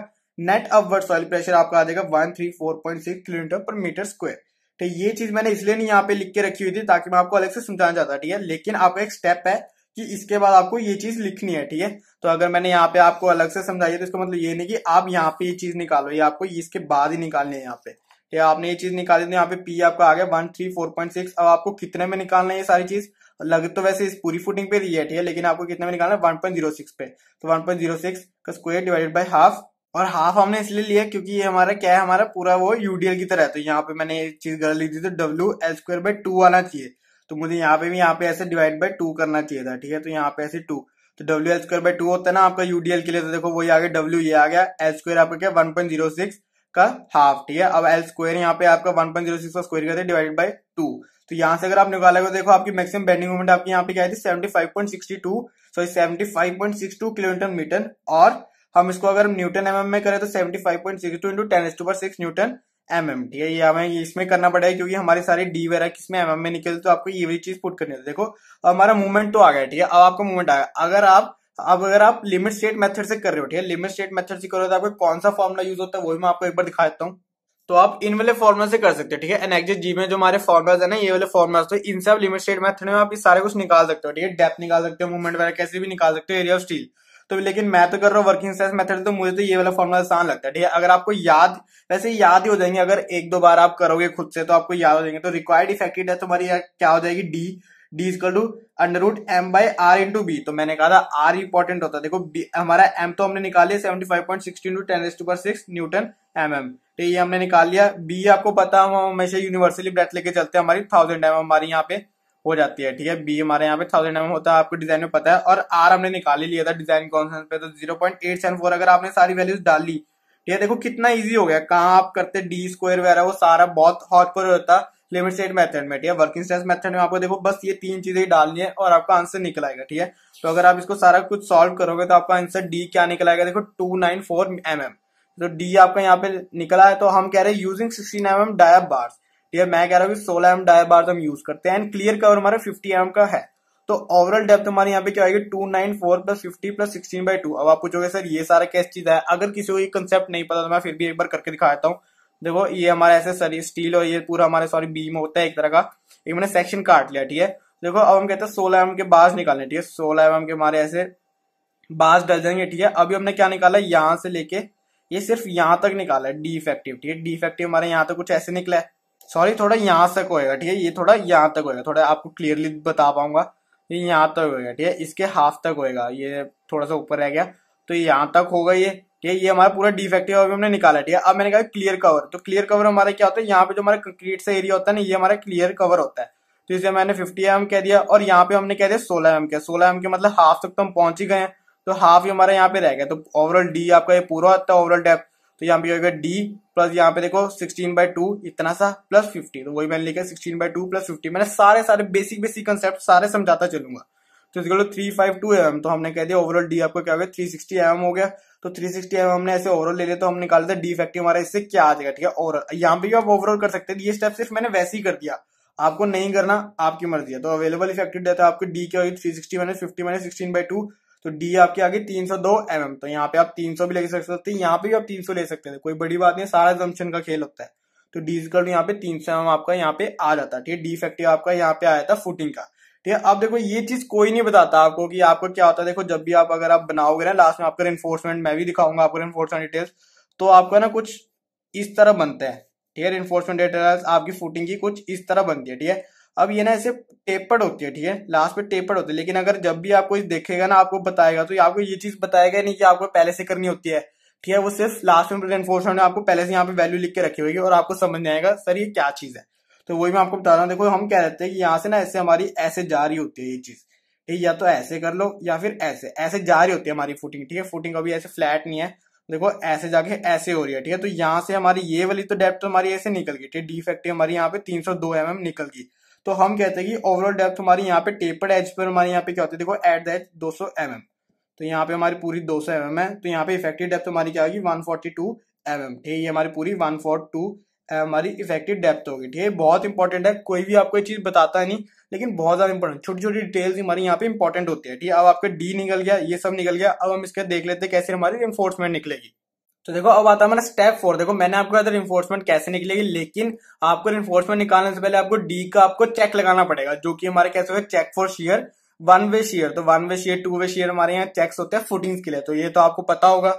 नेट अपवर्ड सॉइल प्रेशर आपका आ जाएगा one three four point six kilometre per metre square तो ये चीज मैंने इसलिए नहीं यहाँ पे लिख के रखी हुई थी ताकि मैं आपको अलग से समझाना चाहता ठीक है लेकिन आपका एक स्टेप है कि इसके बाद आपको ये चीज लिखनी है ठीक है तो अगर मैंने यहाँ पे आपको अलग से समझाई तो इसका मतलब ये नहीं कि आप यहाँ पे ये चीज निकालो ये आपको इसके बाद ही निकालनी है यहाँ पे ठीक है आपने ये चीज निकाली तो यहाँ पे पी आपका आ गया one three four point six अब आपको कितने में निकालना है ये सारी चीज लग तो वैसे इस पूरी फुटिंग पे दी है ठीक है लेकिन आपको कितने में निकालना है वन पॉइंट जीरो सिक्स पे तो वन पॉइंट जीरो सिक्स का स्क्वेयर डिवाइडेड बाई हाफ और हाफ हमने इसलिए लिया क्योंकि ये हमारा क्या है हमारा पूरा वो यूडीएल की तरह है तो यहाँ पे मैंने ये चीज गलत लिख दी तो W L square by two आना चाहिए तो मुझे यहाँ पे भी यहाँ पे ऐसे डिवाइड बाई टू करना चाहिए था ठीक है तो यहाँ पे ऐसे टू तो W L square by two होता है ना आपका यूडीएल के लिए तो देखो वही आ गया डब्ल्यू ये आ गया एल स्क्वायर आपका क्या वन पॉइंट जीरो सिक्स का हाफ ठीक है अब एल स्क्वायर यहाँ पे आपका वन पॉइंट जीरो सिक्स का स्क्वायर करते डिवाइड बाय टू तो यहाँ से अगर आप तो देखो आपकी मैक्सिमम बेंडिंग मोमेंट आपकी यहाँ पे क्या थी seventy five point sixty two sorry seventy five point six two kilometre metre और हम इसको अगर न्यूटन एम में करें तो seventy five point six two into ten s to power six newton M M ठीक है ये हमें इसमें करना पड़ेगा क्योंकि हमारे सारे डी वगैरह किसमें एम एम में निकले तो आपको ये वाली चीज पुट करनी है देखो हमारा मूवमेंट तो आ गया ठीक है अब आपका मूवमेंट आ गया अगर आप अब अगर आप लिमिट स्टेट मेथड से कर रहे हो ठीक है लिमिट स्टेट मेथड से करो तो आपको कौन सा फॉर्मुला यूज होता है वही मैं आपको एक बार दिखा देता हूँ तो आप इन वाले फॉर्मुला से कर सकते हो ठीक है एनएक्जिट जी में जो हमारे फॉर्मुलाज है ना ये वाले फॉर्मुलाज तो इन सब लिमिट स्टेट मेथड में आप सारे कुछ निकाल सकते हो ठीक है डेप्थ निकाल सकते हो मूवमेंट वगैरह कैसे भी निकाल सकते हो एरिया ऑफ स्टील तो लेकिन मैं तो कर रहा हूँ वर्किंग सेंस मेथड तो मुझे तो ये वाला फॉर्मुला आसान लगता है ठीक है अगर आपको याद वैसे याद ही हो जाएंगे अगर एक दो बार आप करोगे खुद से तो आपको याद हो जाएंगे तो रिक्वायर्ड इफेक्टिव डेथ हमारी क्या हो जाएगी D equal to under root M by R into B तो मैंने कहा था आर इंपॉर्टेंट होता है देखो बी हमारा एम तो हमने निकाले seventy five point six into ten to power six newton M M ठीक ये हमने निकाल लिया बी आपको पता हम हमेशा यूनिवर्सली ब्रेथ लेके चलते हैं हमारी थाउजेंड एम हमारी यहाँ पे हो जाती है ठीक है बी हमारे यहाँ पे थाउजेंड एम होता है आपको डिजाइन में पता है और आर हमने निकाल ही लिया था डिजाइन कॉन्सेंट पे तो zero point eight seven four अगर आपने सारी वैल्यूज डाल ली ठीक है देखो कितना इजी हो गया कहाँ आप करते डी स्क्वायर वगैरह वो सारा बहुत हॉट पर होता लिमिट सेट मेथड में ठीक है वर्किंग स्ट्रेस मेथड में आपको देखो बस ये तीन चीजें ही डालनी है और आपका आंसर निकल आएगा ठीक है तो अगर आप इसको सारा कुछ सॉल्व करोगे तो आपका आंसर डी क्या निकल आएगा देखो two nine four M M तो डी आपका यहाँ पे निकला है तो हम कह रहे हैं using sixteen M M dia bars ठीक है मैं कह रहा हूँ सोलह एम डायर बार हम यूज करते हैं एंड क्लियर कवर हमारा फिफ्टी एम का है तो ओवरऑल डेप्थ हमारे यहाँ पे क्या आएगी two nine four plus fifty plus sixteen by two अब आप पूछोगे सर ये सारा कैसे चीज है अगर किसी को ये कंसेप्ट नहीं पता तो मैं फिर भी एक बार करके दिखाता हूँ देखो ये हमारा ऐसे सर स्टील और ये पूरा हमारे सॉरी बीम होता है एक तरह का एक मैंने सेक्शन काट लिया ठीक है देखो अब हम कहते हैं सोलह एम के बाज निकालने ठीक है सोलह एम के हमारे ऐसे बाज डल जाएंगे ठीक है अभी हमने क्या निकाला यहाँ से लेके ये सिर्फ यहाँ तक निकाला है डिफेक्टिव ठीक है डिफेक्टिव हमारे यहाँ तक तो कुछ ऐसे निकला है सॉरी थोड़ा यहाँ तक होएगा ठीक है ये थोड़ा यहाँ तक होएगा थोड़ा आपको क्लियरली बता पाऊंगा ये यहाँ तक होएगा ठीक है इसके हाफ तक होएगा ये थोड़ा सा ऊपर रह गया तो यहाँ तक होगा ये ठीक है ये हमारा पूरा डिफेक्टिव अभी हमने निकाला ठीक है अब मैंने कहा क्लियर कवर तो क्लियर कवर हमारा क्या होता है यहाँ पे जो हमारा कंक्रीट से एरिया होता है ना ये हमारा क्लियर कवर होता है तो इसे मैंने फिफ्टी एम कह दिया और यहाँ पे हमने कह दिया सोलह एम के सोलह एम के मतलब हाफ तक तो हम पहुंच ही गए तो हाफ ही हमारा यहाँ पे रह गया तो ओवरऑल डी आपका ये पूरा होता है ओवरऑल डेप्थ तो यहाँ पे होगा डी प्लस यहाँ पे देखो सिक्सटीन बाई टू इतना सा प्लस फिफ्टी तो वही मैंने लिखा sixteen by two plus fifty मैंने सारे सारे बेसिक बेसिक कंसेप्ट सारे समझाता चलूंगा तो इसके लिए थ्री फाइव टू एम तो हमने कह दिया ओवरऑल डी आपको क्या हो गया थ्री सिक्सटी एम हो गया तो थ्री सिक्सटी एम हमने ऐसे ओवरऑल ले लिया तो हम निकाल दिया डी फैक्टिव हमारा इससे क्या आ जाएगा ठीक है ओवरऑल यहाँ पे भी आप ओवरऑल कर सकते हैं ये स्टेप सिर्फ मैंने वैसे ही कर दिया आपको नहीं करना आपकी मर्जी है तो अवेलेबल इफेक्टिव डेटा आपको डी क्या होगी three sixty minus fifty minus sixteen by two तो डी आपके आगे 302 सौ mm, तो यहाँ पे आप 300 भी ले सकते थे तो यहाँ पे भी आप 300 ले सकते थे कोई बड़ी बात नहीं सारा जम्पन का खेल होता है तो डी यहाँ पे 300 सौ mm आपका यहाँ पे आ जाता है ठीक है डी फैक्टिव आपका यहाँ पे आया था फुटिंग का ठीक है अब देखो ये चीज कोई नहीं बताता आपको कि आपको क्या होता है देखो जब भी आप अगर आप बनाओगे ना लास्ट में आपका इन्फोर्समेंट मैं भी दिखाऊंगा आपको इन्फोर्समेंट डिटेल्स तो आपका ना कुछ इस तरह बनता है ठीक है इन्फोर्समेंट डिटेल्स आपकी फुटिंग की कुछ इस तरह बनती है ठीक है अब ये ना ऐसे टेपर्ड होती है ठीक है लास्ट पे टेपर्ड होती है लेकिन अगर जब भी आपको देखेगा ना आपको बताएगा तो ये आपको ये चीज बताएगा नहीं कि आपको पहले से करनी होती है ठीक है वो सिर्फ लास्ट में एनफोर्समेंट आपको पहले से यहाँ पे वैल्यू लिख के रखी होगी और आपको समझ नहीं आएगा सर ये क्या चीज है तो वही मैं आपको बता रहा हूँ देखो हम क्या रहते हैं कि यहाँ से ना ऐसे हमारी ऐसे जा रही होती है ये चीज ठीक या तो ऐसे कर लो या फिर ऐसे ऐसे जा रही होती है हमारी फुटिंग ठीक है फुटिंग अभी ऐसे फ्लैट नहीं है देखो ऐसे जाके ऐसे हो रही है ठीक है तो यहाँ से हमारी ये वाली तो डेप्थ हमारी ऐसे निकल गई ठीक है डिफेक्टिव हमारी यहाँ पे तीन सौ दो एम mm एम निकल गई तो हम कहते हैं कि ओवरऑल डेप्थ हमारी यहाँ पे टेपर्ड एज पर हमारे यहाँ पे क्या होती है देखो एट द एज दो सौ mm. तो यहाँ पे हमारी पूरी 200 सौ mm है तो यहाँ पे इफेक्टिव डेप्थ हमारी क्या होगी 142 फोर्टी टू एम ठीक है ये हमारी पूरी 142 फोर्टी टू हमारी इफेक्टिव डेप्थ होगी ठीक है बहुत इंपॉर्टेंट है कोई भी आपको ये चीज बताता है नहीं लेकिन बहुत ज्यादा इंपॉर्टेंट छोटी छोटी डिटेल्स हमारी यहाँ पे इंपॉर्टेंट होती है ठीक है अब आपका डी निकल गया ये सब निकल गया अब हम इसका देख लेते हैं कैसे हमारी इन्फोर्समेंट निकलेगी तो देखो अब आता है हमारा स्टेप फोर देखो मैंने आपको कहा इन्फोर्समेंट कैसे निकलेगी लेकिन आपको इन्फोर्समेंट निकालने से पहले आपको डी का आपको चेक लगाना पड़ेगा जो कि हमारे कैसे होगा check for shear one way shear तो one way shear two way shear हमारे यहाँ चेक्स होते हैं फुटिंग्स के लिए तो ये तो आपको पता होगा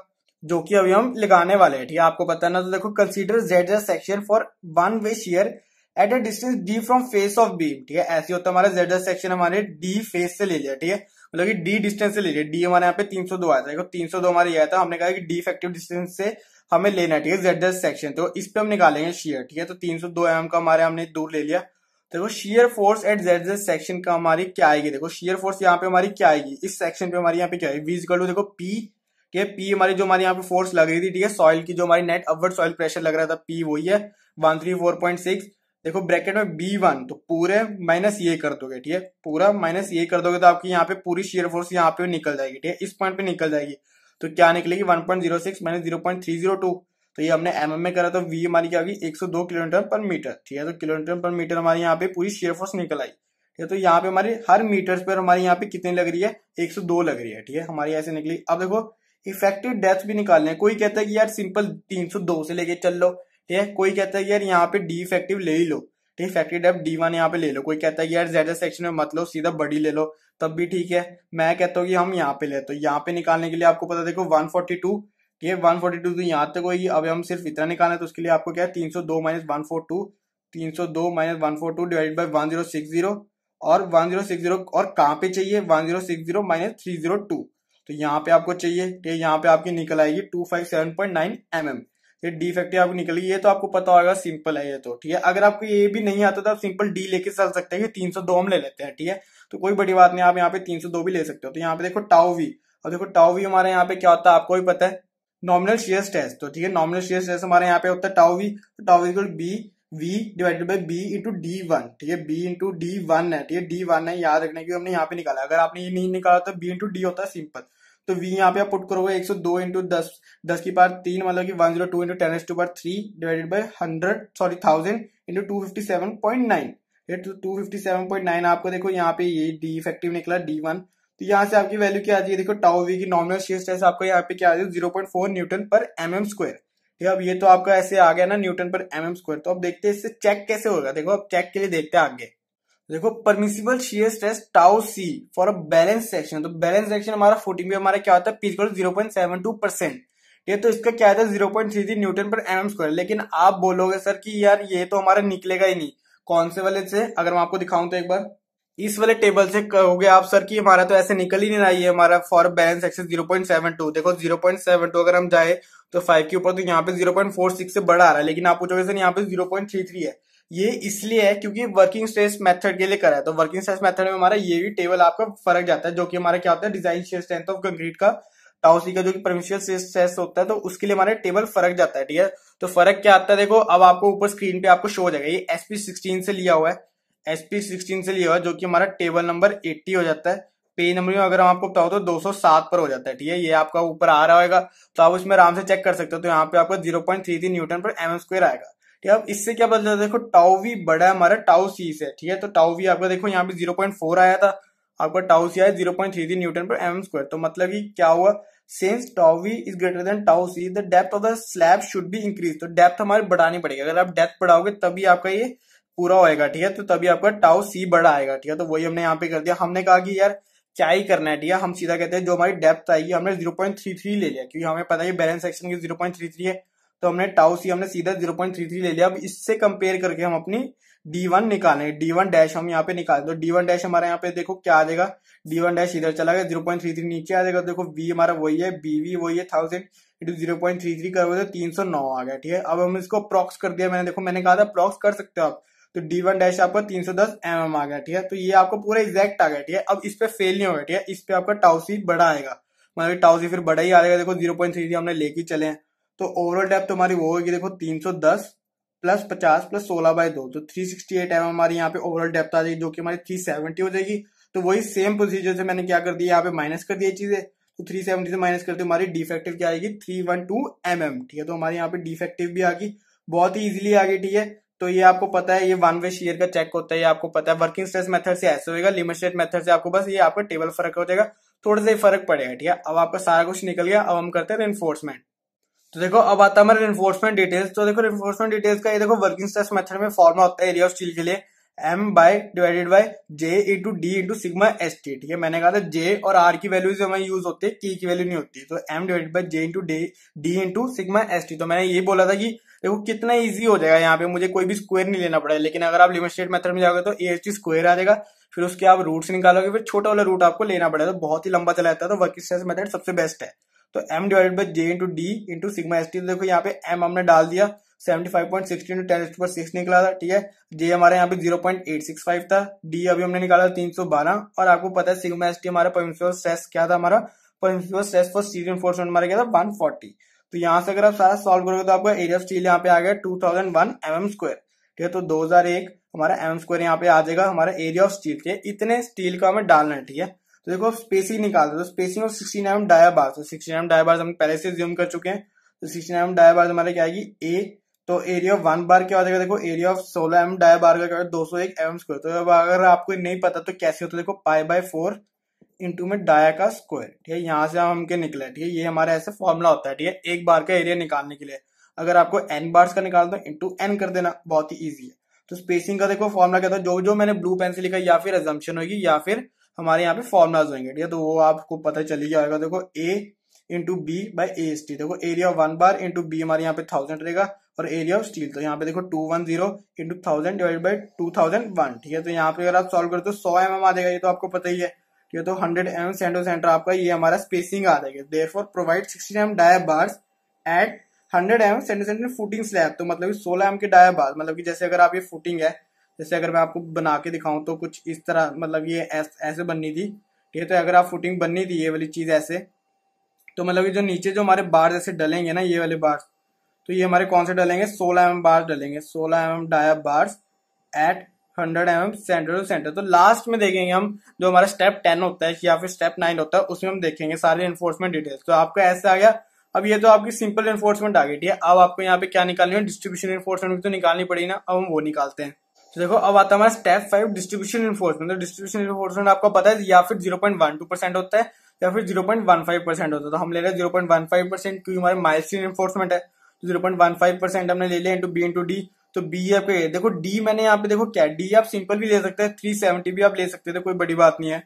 जो कि अभी हम लगाने वाले हैं ठीक है आपको पता है ना तो देखो consider Z S section for one way shear at a distance D from face of beam ठीक है ऐसे होता है हमारा जेड एस सेक्शन हमारे डी फेस से ले लिया ठीक है मतलब की डी डिस्टेंस से ले लीजिए डी हमारे यहाँ पे 302 आया था देखो दो हमारे आया था हमने कहा कि डी इफेक्टिव डिस्टेंस से हमें लेना ठीक है जेड एस सेक्शन तो इस पे हम निकालेंगे शेयर ठीक है तो तीन सौ दो एम का हमारे हमने दूर ले लिया देखो shear force at Z S section का हमारी क्या आएगी देखो शेयर फोर्स यहाँ पे हमारी क्या आएगी इस सेक्शन पे हमारी यहाँ पे क्या है वीज कर देखो पी ठीक है पी हमारी जो हमारे यहाँ पे फोर्स लग रही थी ठीक है सॉइल की जो हमारी नेट अवर्ड सॉइल प्रेशर लग रहा था पी वही है one three four point six देखो ब्रैकेट में बी वन तो पूरे माइनस ये कर दोगे ठीक है पूरा माइनस ये कर दोगे तो आपकी यहाँ पे पूरी शेयर फोर्स यहाँ पे निकल जाएगी ठीक है इस पॉइंट पे निकल जाएगी तो क्या निकलेगी one point zero six minus zero point three zero two तो ये हमने एम में करा तो वी हमारी क्या होगी एक सौ दो किलोमीटर पर मीटर ठीक है तो किलोमीटर पर मीटर हमारे यहाँ पे पूरी शेयर फोर्स निकल आई ठीक है तो यहाँ पे हमारी हर मीटर पर हमारे यहाँ पे कितनी लग रही है एक सौ दो लग रही है ठीक है हमारी ऐसे निकली अब देखो इफेक्टिव डेथ भी निकालने कोई कहता है कि यार सिंपल तीन सौ दो से लेके चल लो ठीक है कोई कहता है यार यहाँ पे डी इफेक्टिव ले ही लो ठीक है फैक्ट्री डेप डी वन यहाँ पे ले लो कोई कहता है यार जेड सेक्शन में मत लो सीधा बड़ी ले लो तब भी ठीक है मैं कहता हूँ कि हम यहाँ पे ले तो यहाँ पे निकालने के लिए आपको पता देखो वन फोर्टी टू ठीक है वन फोर्टी टू तो यहाँ तक होगी अब हम सिर्फ इतना निकालना है तो उसके लिए आपको क्या है तीन सौ दो माइनस वन फोर टू तीन सौ दो minus one four two divide by one zero six zero और वन जीरो सिक्स जीरो और कहाँ पे चाहिए one zero six zero minus three zero two तो यहाँ पे आपको चाहिए ठीक है यहाँ पे आपकी निकल आएगी two five seven point nine M M ये डी फैक्टर आपको निकली ये तो आपको पता होगा सिंपल है ये तो ठीक है अगर आपको ये भी नहीं आता तो आप सिंपल डी लेके चल सकते हैं तीन सौ दो हम ले लेते हैं ठीक है तो कोई बड़ी बात नहीं आप यहाँ पे तीन सौ दो भी ले सकते हो तो यहाँ पे देखो टाओ वी और देखो टाओ वी हमारे यहाँ पे क्या होता है आपको भी पता है नॉमिनल शेयर टेस्ट तो ठीक है नॉमिनल शेयर टेस्ट हमारे यहाँ पे होता है tau V tau V B V divided by B into D one ठीक है बी इंटू डी वन है ठीक है डी वन है याद रखने की हमने यहाँ पे निकाला अगर आपने ये नहीं निकाला तो बी इंटू डी होता है सिंपल तो वी यहाँ पे आप पुट करोगे एक सौ दो इंटू दस दस की पार तीन मतलब कि one zero two into ten s to power three divided by hundred sorry thousand into two fifty seven point nine two fifty seven point nine आपको देखो यहाँ पे ये डी इफेक्टिव निकला डी वन तो यहाँ से आपकी वैल्यू क्या आ है देखो टाउ वी की नॉर्मल शेयर स्ट्रेस आपको यहाँ पे क्या आ जाए zero point four newton per M M square ठीक है अब ये तो आपका ऐसे आ गया ना Newton per M M square तो अब देखते हैं इससे चेक कैसे होगा देखो अब चेक के लिए देखते हैं आगे देखो permissible shear stress tau C for a balance section तो बैलेंस सेक्शन हमारा फोर्टीन पे हमारा क्या होता है P equal zero point seven two percent ये तो इसका क्या था zero point three three newton per M square लेकिन आप बोलोगे सर कि यार ये तो हमारा निकलेगा ही नहीं कौन से वाले से अगर मैं आपको दिखाऊं तो एक बार इस वाले टेबल से कहोगे आप सर कि हमारा तो ऐसे निकल ही नहीं रहा है हमारा फॉर बैलेंस एक्सेस टू देखो जीरो पॉइंट सेवन टू अगर हम जाए तो फाइव के ऊपर तो यहाँ पे जीरो पॉइंट फोर सिक्स से बड़ा आ रहा है लेकिन आप पूछोगे सर यहाँ पे थ्री है ये इसलिए है क्योंकि वर्किंग स्ट्रेस मेथड के लिए करा है तो वर्किंग स्ट्रेस मेथड में हमारा ये भी टेबल आपका फर्क जाता है जो कि हमारा क्या होता है design shear strength of concrete का टाउसी का जो कि परमिशियल स्ट्रेस होता है तो उसके लिए हमारा टेबल फर्क जाता है ठीक है तो फर्क क्या आता है देखो अब आपको ऊपर स्क्रीन पे आपको शो हो जाएगा ये एसपी सिक्सटीन से लिया हुआ है एसपी सिक्सटीन से लिया हुआ है जो कि हमारा टेबल नंबर एट्टी हो जाता है पे नंबर में अगर हम आपको बताओ तो 207 पर हो जाता है ठीक है ये आपका ऊपर आ रहा होगा तो आप उसमें आराम से चेक कर सकते हो तो यहाँ पे आपका 0.33 न्यूटन पर एम स्क्वेयर आएगा ठीक है अब इससे क्या बदल जाता है देखो टाउ वी बड़ा है हमारा टाउ सी से ठीक है तो टाउ वी आपका देखो यहाँ पे जीरो पॉइंट फोर आया था आपका टाउ सी आया zero point three three newton per M square तो मतलब कि क्या हुआ since tau V is greater than tau C the depth of the slab should be increase तो डेप्थ हमारे बढ़ानी पड़ेगी अगर आप डेप्थ बढ़ाओगे तभी आपका ये पूरा होएगा ठीक है तो तभी आपका टाउ सी बड़ा आएगा ठीक है तो वही हमने यहाँ पे कर दिया हमने कहा कि यार क्या ही करना है ठीक है हम सीधा कहते हैं जो हमारी डेप्थ आएगी हमने जीरो पॉइंट थ्री थ्री ले लिया क्योंकि हमें पता है बैलेंस सेक्शन की जीरो पॉइंट थ्री थ्री है तो हमने टाउ सी हमने सीधा जीरो पॉइंट थ्री थ्री ले लिया अब इससे कंपेयर करके हम अपनी डी वन निकालें डी वन डैश हम यहाँ पे निकाल तो डी वन डैश हमारे यहाँ पे देखो क्या आ जाएगा डी वन डैश इधर चला गया जीरो पॉइंट थ्री थ्री नीचे आ जाएगा देखो वी हमारा वही है बीवी वही है thousand into zero point three three करोगे तो तीन सौ नौ आ गया ठीक है अब हम इसको प्रॉक्स कर दिया मैंने देखो मैंने कहा था प्रॉक्स कर सकते हो आप तो डी वन डैश आपका तीन सौ दस एम mm एम आ गया ठीक है तो ये आपको पूरा एग्जैक्ट आ गया ठीक है अब इस पर फेल नहीं होगा ठीक है इस पर आपका टाउसी बड़ा आएगा मतलब टाउसी फिर बड़ा ही आ जाएगा देखो जीरो पॉइंट थ्री थ्री हमने लेके चले हैं तो ओवरऑल डेप्थ हमारी वो होगी देखो 310 प्लस 50 प्लस 16 बाय दो तो 368 सिक्सटी एट एम हमारी यहाँ पे ओवरऑल डेप्थ आ जाएगी जो कि हमारी 370 हो जाएगी तो वही सेम प्रोसीजर से मैंने क्या कर दिया यहाँ पे माइनस कर दिया चीजें तो 370 से माइनस करते हमारी डिफेक्टिव क्या आएगी 312 mm ठीक है तो हमारे यहाँ पे डिफेक्टिव भी आ गई बहुत ही ईजिली आ गई ठीक है तो ये आपको पता है ये वन वे शेयर का चेक होता है ये आपको पता है वर्किंग स्ट्रेस मेथड से ऐसे होगा लिमिट स्टेट मेथड से आपको बस ये आपका टेबल फर्क हो जाएगा थोड़ा सा फर्क पड़ेगा ठीक है अब आपका सारा कुछ निकल गया अब हम करते हैं इन्फोर्समेंट तो देखो अब आता है हमारा इन्फोर्समेंट डिटेल्स तो देखो इन्फोर्समेंट डिटेल्स का ये देखो वर्किंग स्ट्रेस मेथड में फॉर्मा होता है एरिया ऑफ स्टील के लिए M by divided by J into D into sigma S T ठीक है मैंने कहा था जे और आर की वैल्यूज हमें यूज होती है की की वैल्यू नहीं होती तो M divided by J into D D into sigma S T तो मैंने ये बोला था कि देखो कितना इजी हो जाएगा यहाँ पे मुझे कोई भी स्क्वायर नहीं लेना पड़ेगा लेकिन अगर आप लिमिट स्टेट मेथड में जाओगे तो ए एस टी स्क्वायर आ जाएगा फिर उसके आप रूट निकालोगे फिर छोटा वाला रूट आपको लेना पड़ेगा तो बहुत ही लंबा चला जाता है तो वर्किंग स्ट्रेस मेथड सबसे बेस्ट है तो m divided by J into D into sigma S T देखो यहाँ पे m हमने डाल दिया seventy five point into ten six निकला था ठीक है जे हमारे यहाँ पे zero point eight six five था डी अभी हमने निकाला तीन सौ बारह और आपको पता है सिग्मा एस टी हमारा प्रिंसिपल स्ट्रेस क्या था हमारा principal stress for seize enforcement हमारा क्या था वन फोर्टी तो यहाँ से अगर आप सारा सॉल्व करोगे तो आपका एरिया ऑफ स्टील यहाँ पे आ गया two thousand one M M square ठीक है तो दो हजार एक हमारा एम स्क्वायर यहाँ पे आ जाएगा हमारा एरिया ऑफ स्टील ठीक है इतने स्टील का हमें डालना है ठीक है तो देखो स्पेसी निकालते तो spacing of sixty nine dia bars sixty nine dia bars हम पहले से ज्यूम कर चुके हैं तो सिक्सटी नाइन डायाबार्स हमारे क्या आएगी ए तो एरिया ऑफ वन बार क्या हो जाएगा देखो एरिया ऑफ सोलह एम डाया बार का दो सौ एक एम स्क्वायर तो अब अगर आपको नहीं पता तो कैसे होता है देखो पाई बाय फोर इंटू में डाया का स्क्वायर ठीक है यहाँ से हम हमके निकले ठीक है ये हमारा ऐसे फॉर्मूला होता है ठीक है एक बार का एरिया निकालने के लिए अगर आपको एन बार्स का निकाल दो इंटू एन कर देना बहुत ही ईजी है तो स्पेसिंग का देखो फॉर्मुला क्या था जो जो मैंने ब्लू पेन से लिखा या फिर एजम्पन होगी या फिर हमारे यहाँ पे फॉर्मुलाज होंगे ठीक है तो वो आपको पता चली जाएगा देखो A into B by A steel देखो area of one bar into B हमारे यहाँ पे थाउजेंड रहेगा और एरिया ऑफ स्टील तो यहाँ पे देखो two one zero into thousand divide by two thousand one ठीक है तो यहाँ पे अगर आप सॉल्व करते हो सौ एम एम आ जाएगा ये तो आपको पता ही है ठीक है तो hundred M M centre centre आपका ये हमारा स्पेसिंग आ जाएगा therefore provide sixteen M dia bars at hundred M M centre centre footing slab तो मतलब सोलह एम के डाय बार मतलब कि जैसे अगर आप ये फुटिंग है जैसे अगर मैं आपको बना के दिखाऊं तो कुछ इस तरह मतलब ये ऐस, ऐसे बननी थी ठीक है तो अगर आप फुटिंग बननी थी ये वाली चीज़ ऐसे तो मतलब ये जो नीचे जो हमारे बार जैसे डलेंगे ना ये वाले बार्स तो ये हमारे कौन से डलेंगे सोलह एम बार्स डलेंगे सोलह M M dia bars at hundred M M centre to centre तो लास्ट में देखेंगे हम जो हमारा स्टेप टेन होता है या फिर स्टेप नाइन होता है उसमें हम देखेंगे सारे इन्फोर्समेंट डिटेल्स तो आपका ऐसे आ गया अब ये तो आपकी सिंपल इन्फोर्समेंट आ गई ठीक है अब आपको यहाँ पे क्या निकालनी है डिस्ट्रीब्यूशन इन्फोर्समेंट भी तो निकालनी पड़ी ना अब हम वो निकालते हैं तो देखो अब आता हमारा स्टेप फाइव डिस्ट्रीब्यूशन इन्फोर्समेंट तो डिस्ट्रीब्यूशन इन्फोर्समेंट आपको पता है या फिर zero point one two percent होता है या फिर zero point one five percent होता है तो हम ले रहे हैं zero point one five percent क्योंकि हमारे माइलस्टीन इन्फोर्समेंट है तो zero point one five percent हमने ले लिया इंटू बी इंटू डी तो बी आपके देखो डी मैंने यहाँ पे देखो क्या डी आप सिंपल भी ले सकते हैं थ्री सेवेंटी भी आप ले सकते थे तो कोई बड़ी बात नहीं है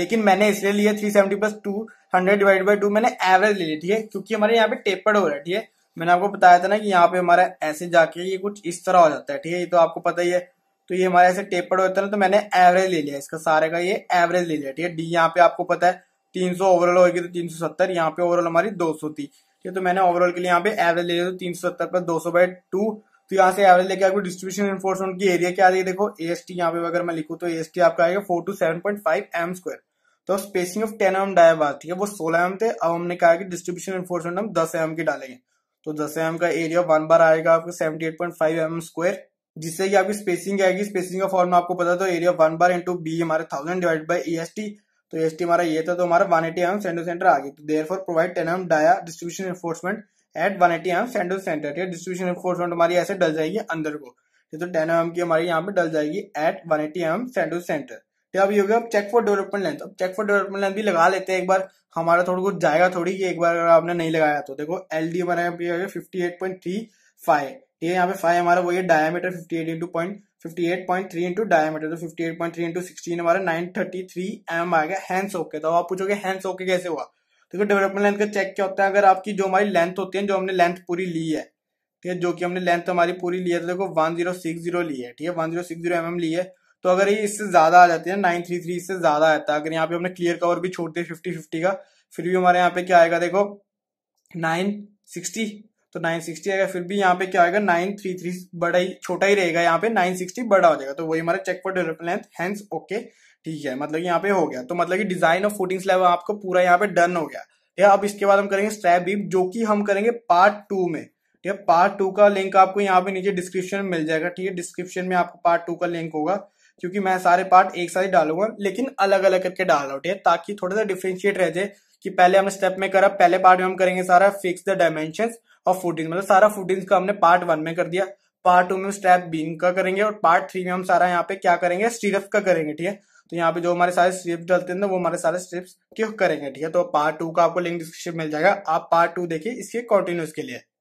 लेकिन मैंने इसलिए लिया three seventy plus two hundred divide by two मैंने एवरेज ले ली ठीक है क्योंकि हमारे यहाँ पे टेपर्ड हो रहा है ठीक है मैंने आपको बताया था ना कि यहाँ पे हमारा ऐसे जाके ये कुछ इस तरह हो जाता है ठीक है ये तो आपको पता ही है तो ये हमारे ऐसे टेपर्ड होता है ना तो मैंने एवरेज ले लिया इसका सारे का ये एवरेज ले लिया ठीक है डी यहाँ पे आपको पता है तीन सौ ओवरऑल होगी तो तीन सौ सत्तर यहाँ पे ओवरऑल हमारी दो सौ थी ठीक है तो मैंने ओवरऑल के लिए यहाँ पे एवरेज ले लिया तो तीन सौ सत्तर पर दो सौ बाई टू तो यहाँ से एवरेज लेके आपको डिस्ट्रीब्यूशन इन्फोर्समेंट की एरिया क्या आ देखो है देखो एस टी यहाँ पे अगर मैं लिखू तो एस टी आपका आएगा four two seven point five M square तो spacing of ten M dia बात ठीक है वो सोलह एम थे अब हमने कहा कि डिस्ट्रीब्यूशन इन्फोर्समेंट हम दस एम के डालेंगे तो दस एम का एरिया वन बार आएगा आपको seventy eight point five M square जिससे कि आपकी स्पेसिंग आएगी स्पेसिंग का फॉर्म आपको पता तो area one bar into B हमारे thousand divide by E S T तो एस टी हमारा ये था तो हमारा one eighty M centre centre आ गई तो therefore provide ten M dia distribution enforcement at one eighty M centre centre distribution enforcement हमारी ऐसे डल जाएगी अंदर को तो टेन एम की हमारी यहाँ पे डल जाएगी at one eighty M centre centre तो अब ये हो गया अब चेक फॉर डेवलपमेंट लेंथ अब चेक फॉर डेवलपमेंट लेंथ भी लगा लेते हैं एक बार हमारा थोड़ा कुछ जाएगा थोड़ी कि एक बार अगर आपने नहीं लगाया तो देखो एल डी हमारे यहाँ पे fifty eight point three five ये यहाँ पे फाइव हमारा वही है diameter fifty eight into point fifty eight point three into diameter तो fifty eight point three into sixteen हमारा नाइन थर्टी थ्री एम आ गया हैंड्स ओके तो आप पूछोगे हैंड्स ओके कैसे हुआ देखो डेवलपमेंट लेंथ का चेक क्या होता है अगर आपकी जो हमारी लेंथ होती है जो हमने लेंथ पूरी ली है ठीक है जो कि हमने लेंथ हमारी पूरी ली है तो देखो वन जीरो सिक्स जीरो ली है ठीक है one zero six zero M M ली है तो अगर ये इससे ज्यादा आ जाती है नाइन थ्री थ्री इससे ज्यादा आता है अगर यहाँ पे हमने क्लियर कवर भी छोड़ दिया फिफ्टी फिफ्टी का फिर भी हमारे यहाँ पे क्या आएगा देखो नाइन सिक्सटी तो 960 आएगा फिर भी यहाँ पे क्या आएगा 933 बड़ा ही छोटा ही रहेगा यहाँ पे 960 बड़ा हो जाएगा तो वही हमारा check for develop length hence okay ठीक है मतलब यहाँ पे हो गया तो मतलब कि डिजाइन ऑफ फुटिंग स्लैब आपको पूरा यहाँ पे डन हो गया ठीक है अब इसके बाद हम करेंगे स्ट्रैप बीप जो कि हम करेंगे पार्ट टू में ठीक है पार्ट टू का लिंक आपको यहाँ पे नीचे डिस्क्रिप्शन में मिल जाएगा ठीक है डिस्क्रिप्शन में आपको पार्ट टू का लिंक होगा क्योंकि मैं सारे पार्ट एक साथ ही डालूंगा लेकिन अलग अलग करके डाल रहा हूँ ठीक है ताकि थोड़ा सा डिफ्रेंशिएट रह जाए कि पहले हम स्टेप में करा पहले पार्ट में हम करेंगे सारा फिक्स द डायमेंशन और फूडिंग मतलब सारा फूडिंग का हमने पार्ट वन में कर दिया पार्ट टू में स्टेप बीन का करेंगे और पार्ट थ्री में हम सारा यहाँ पे क्या करेंगे स्टीरफ का करेंगे ठीक है तो यहाँ पे जो हमारे सारे स्ट्रिप्स डलते हैं ना वो हमारे सारे स्ट्रिप्स क्यों करेंगे ठीक है तो पार्ट टू का आपको लिंक डिस्क्रिप्शन मिल जाएगा आप पार्ट टू देखिए इसके कंटिन्यूस के लिए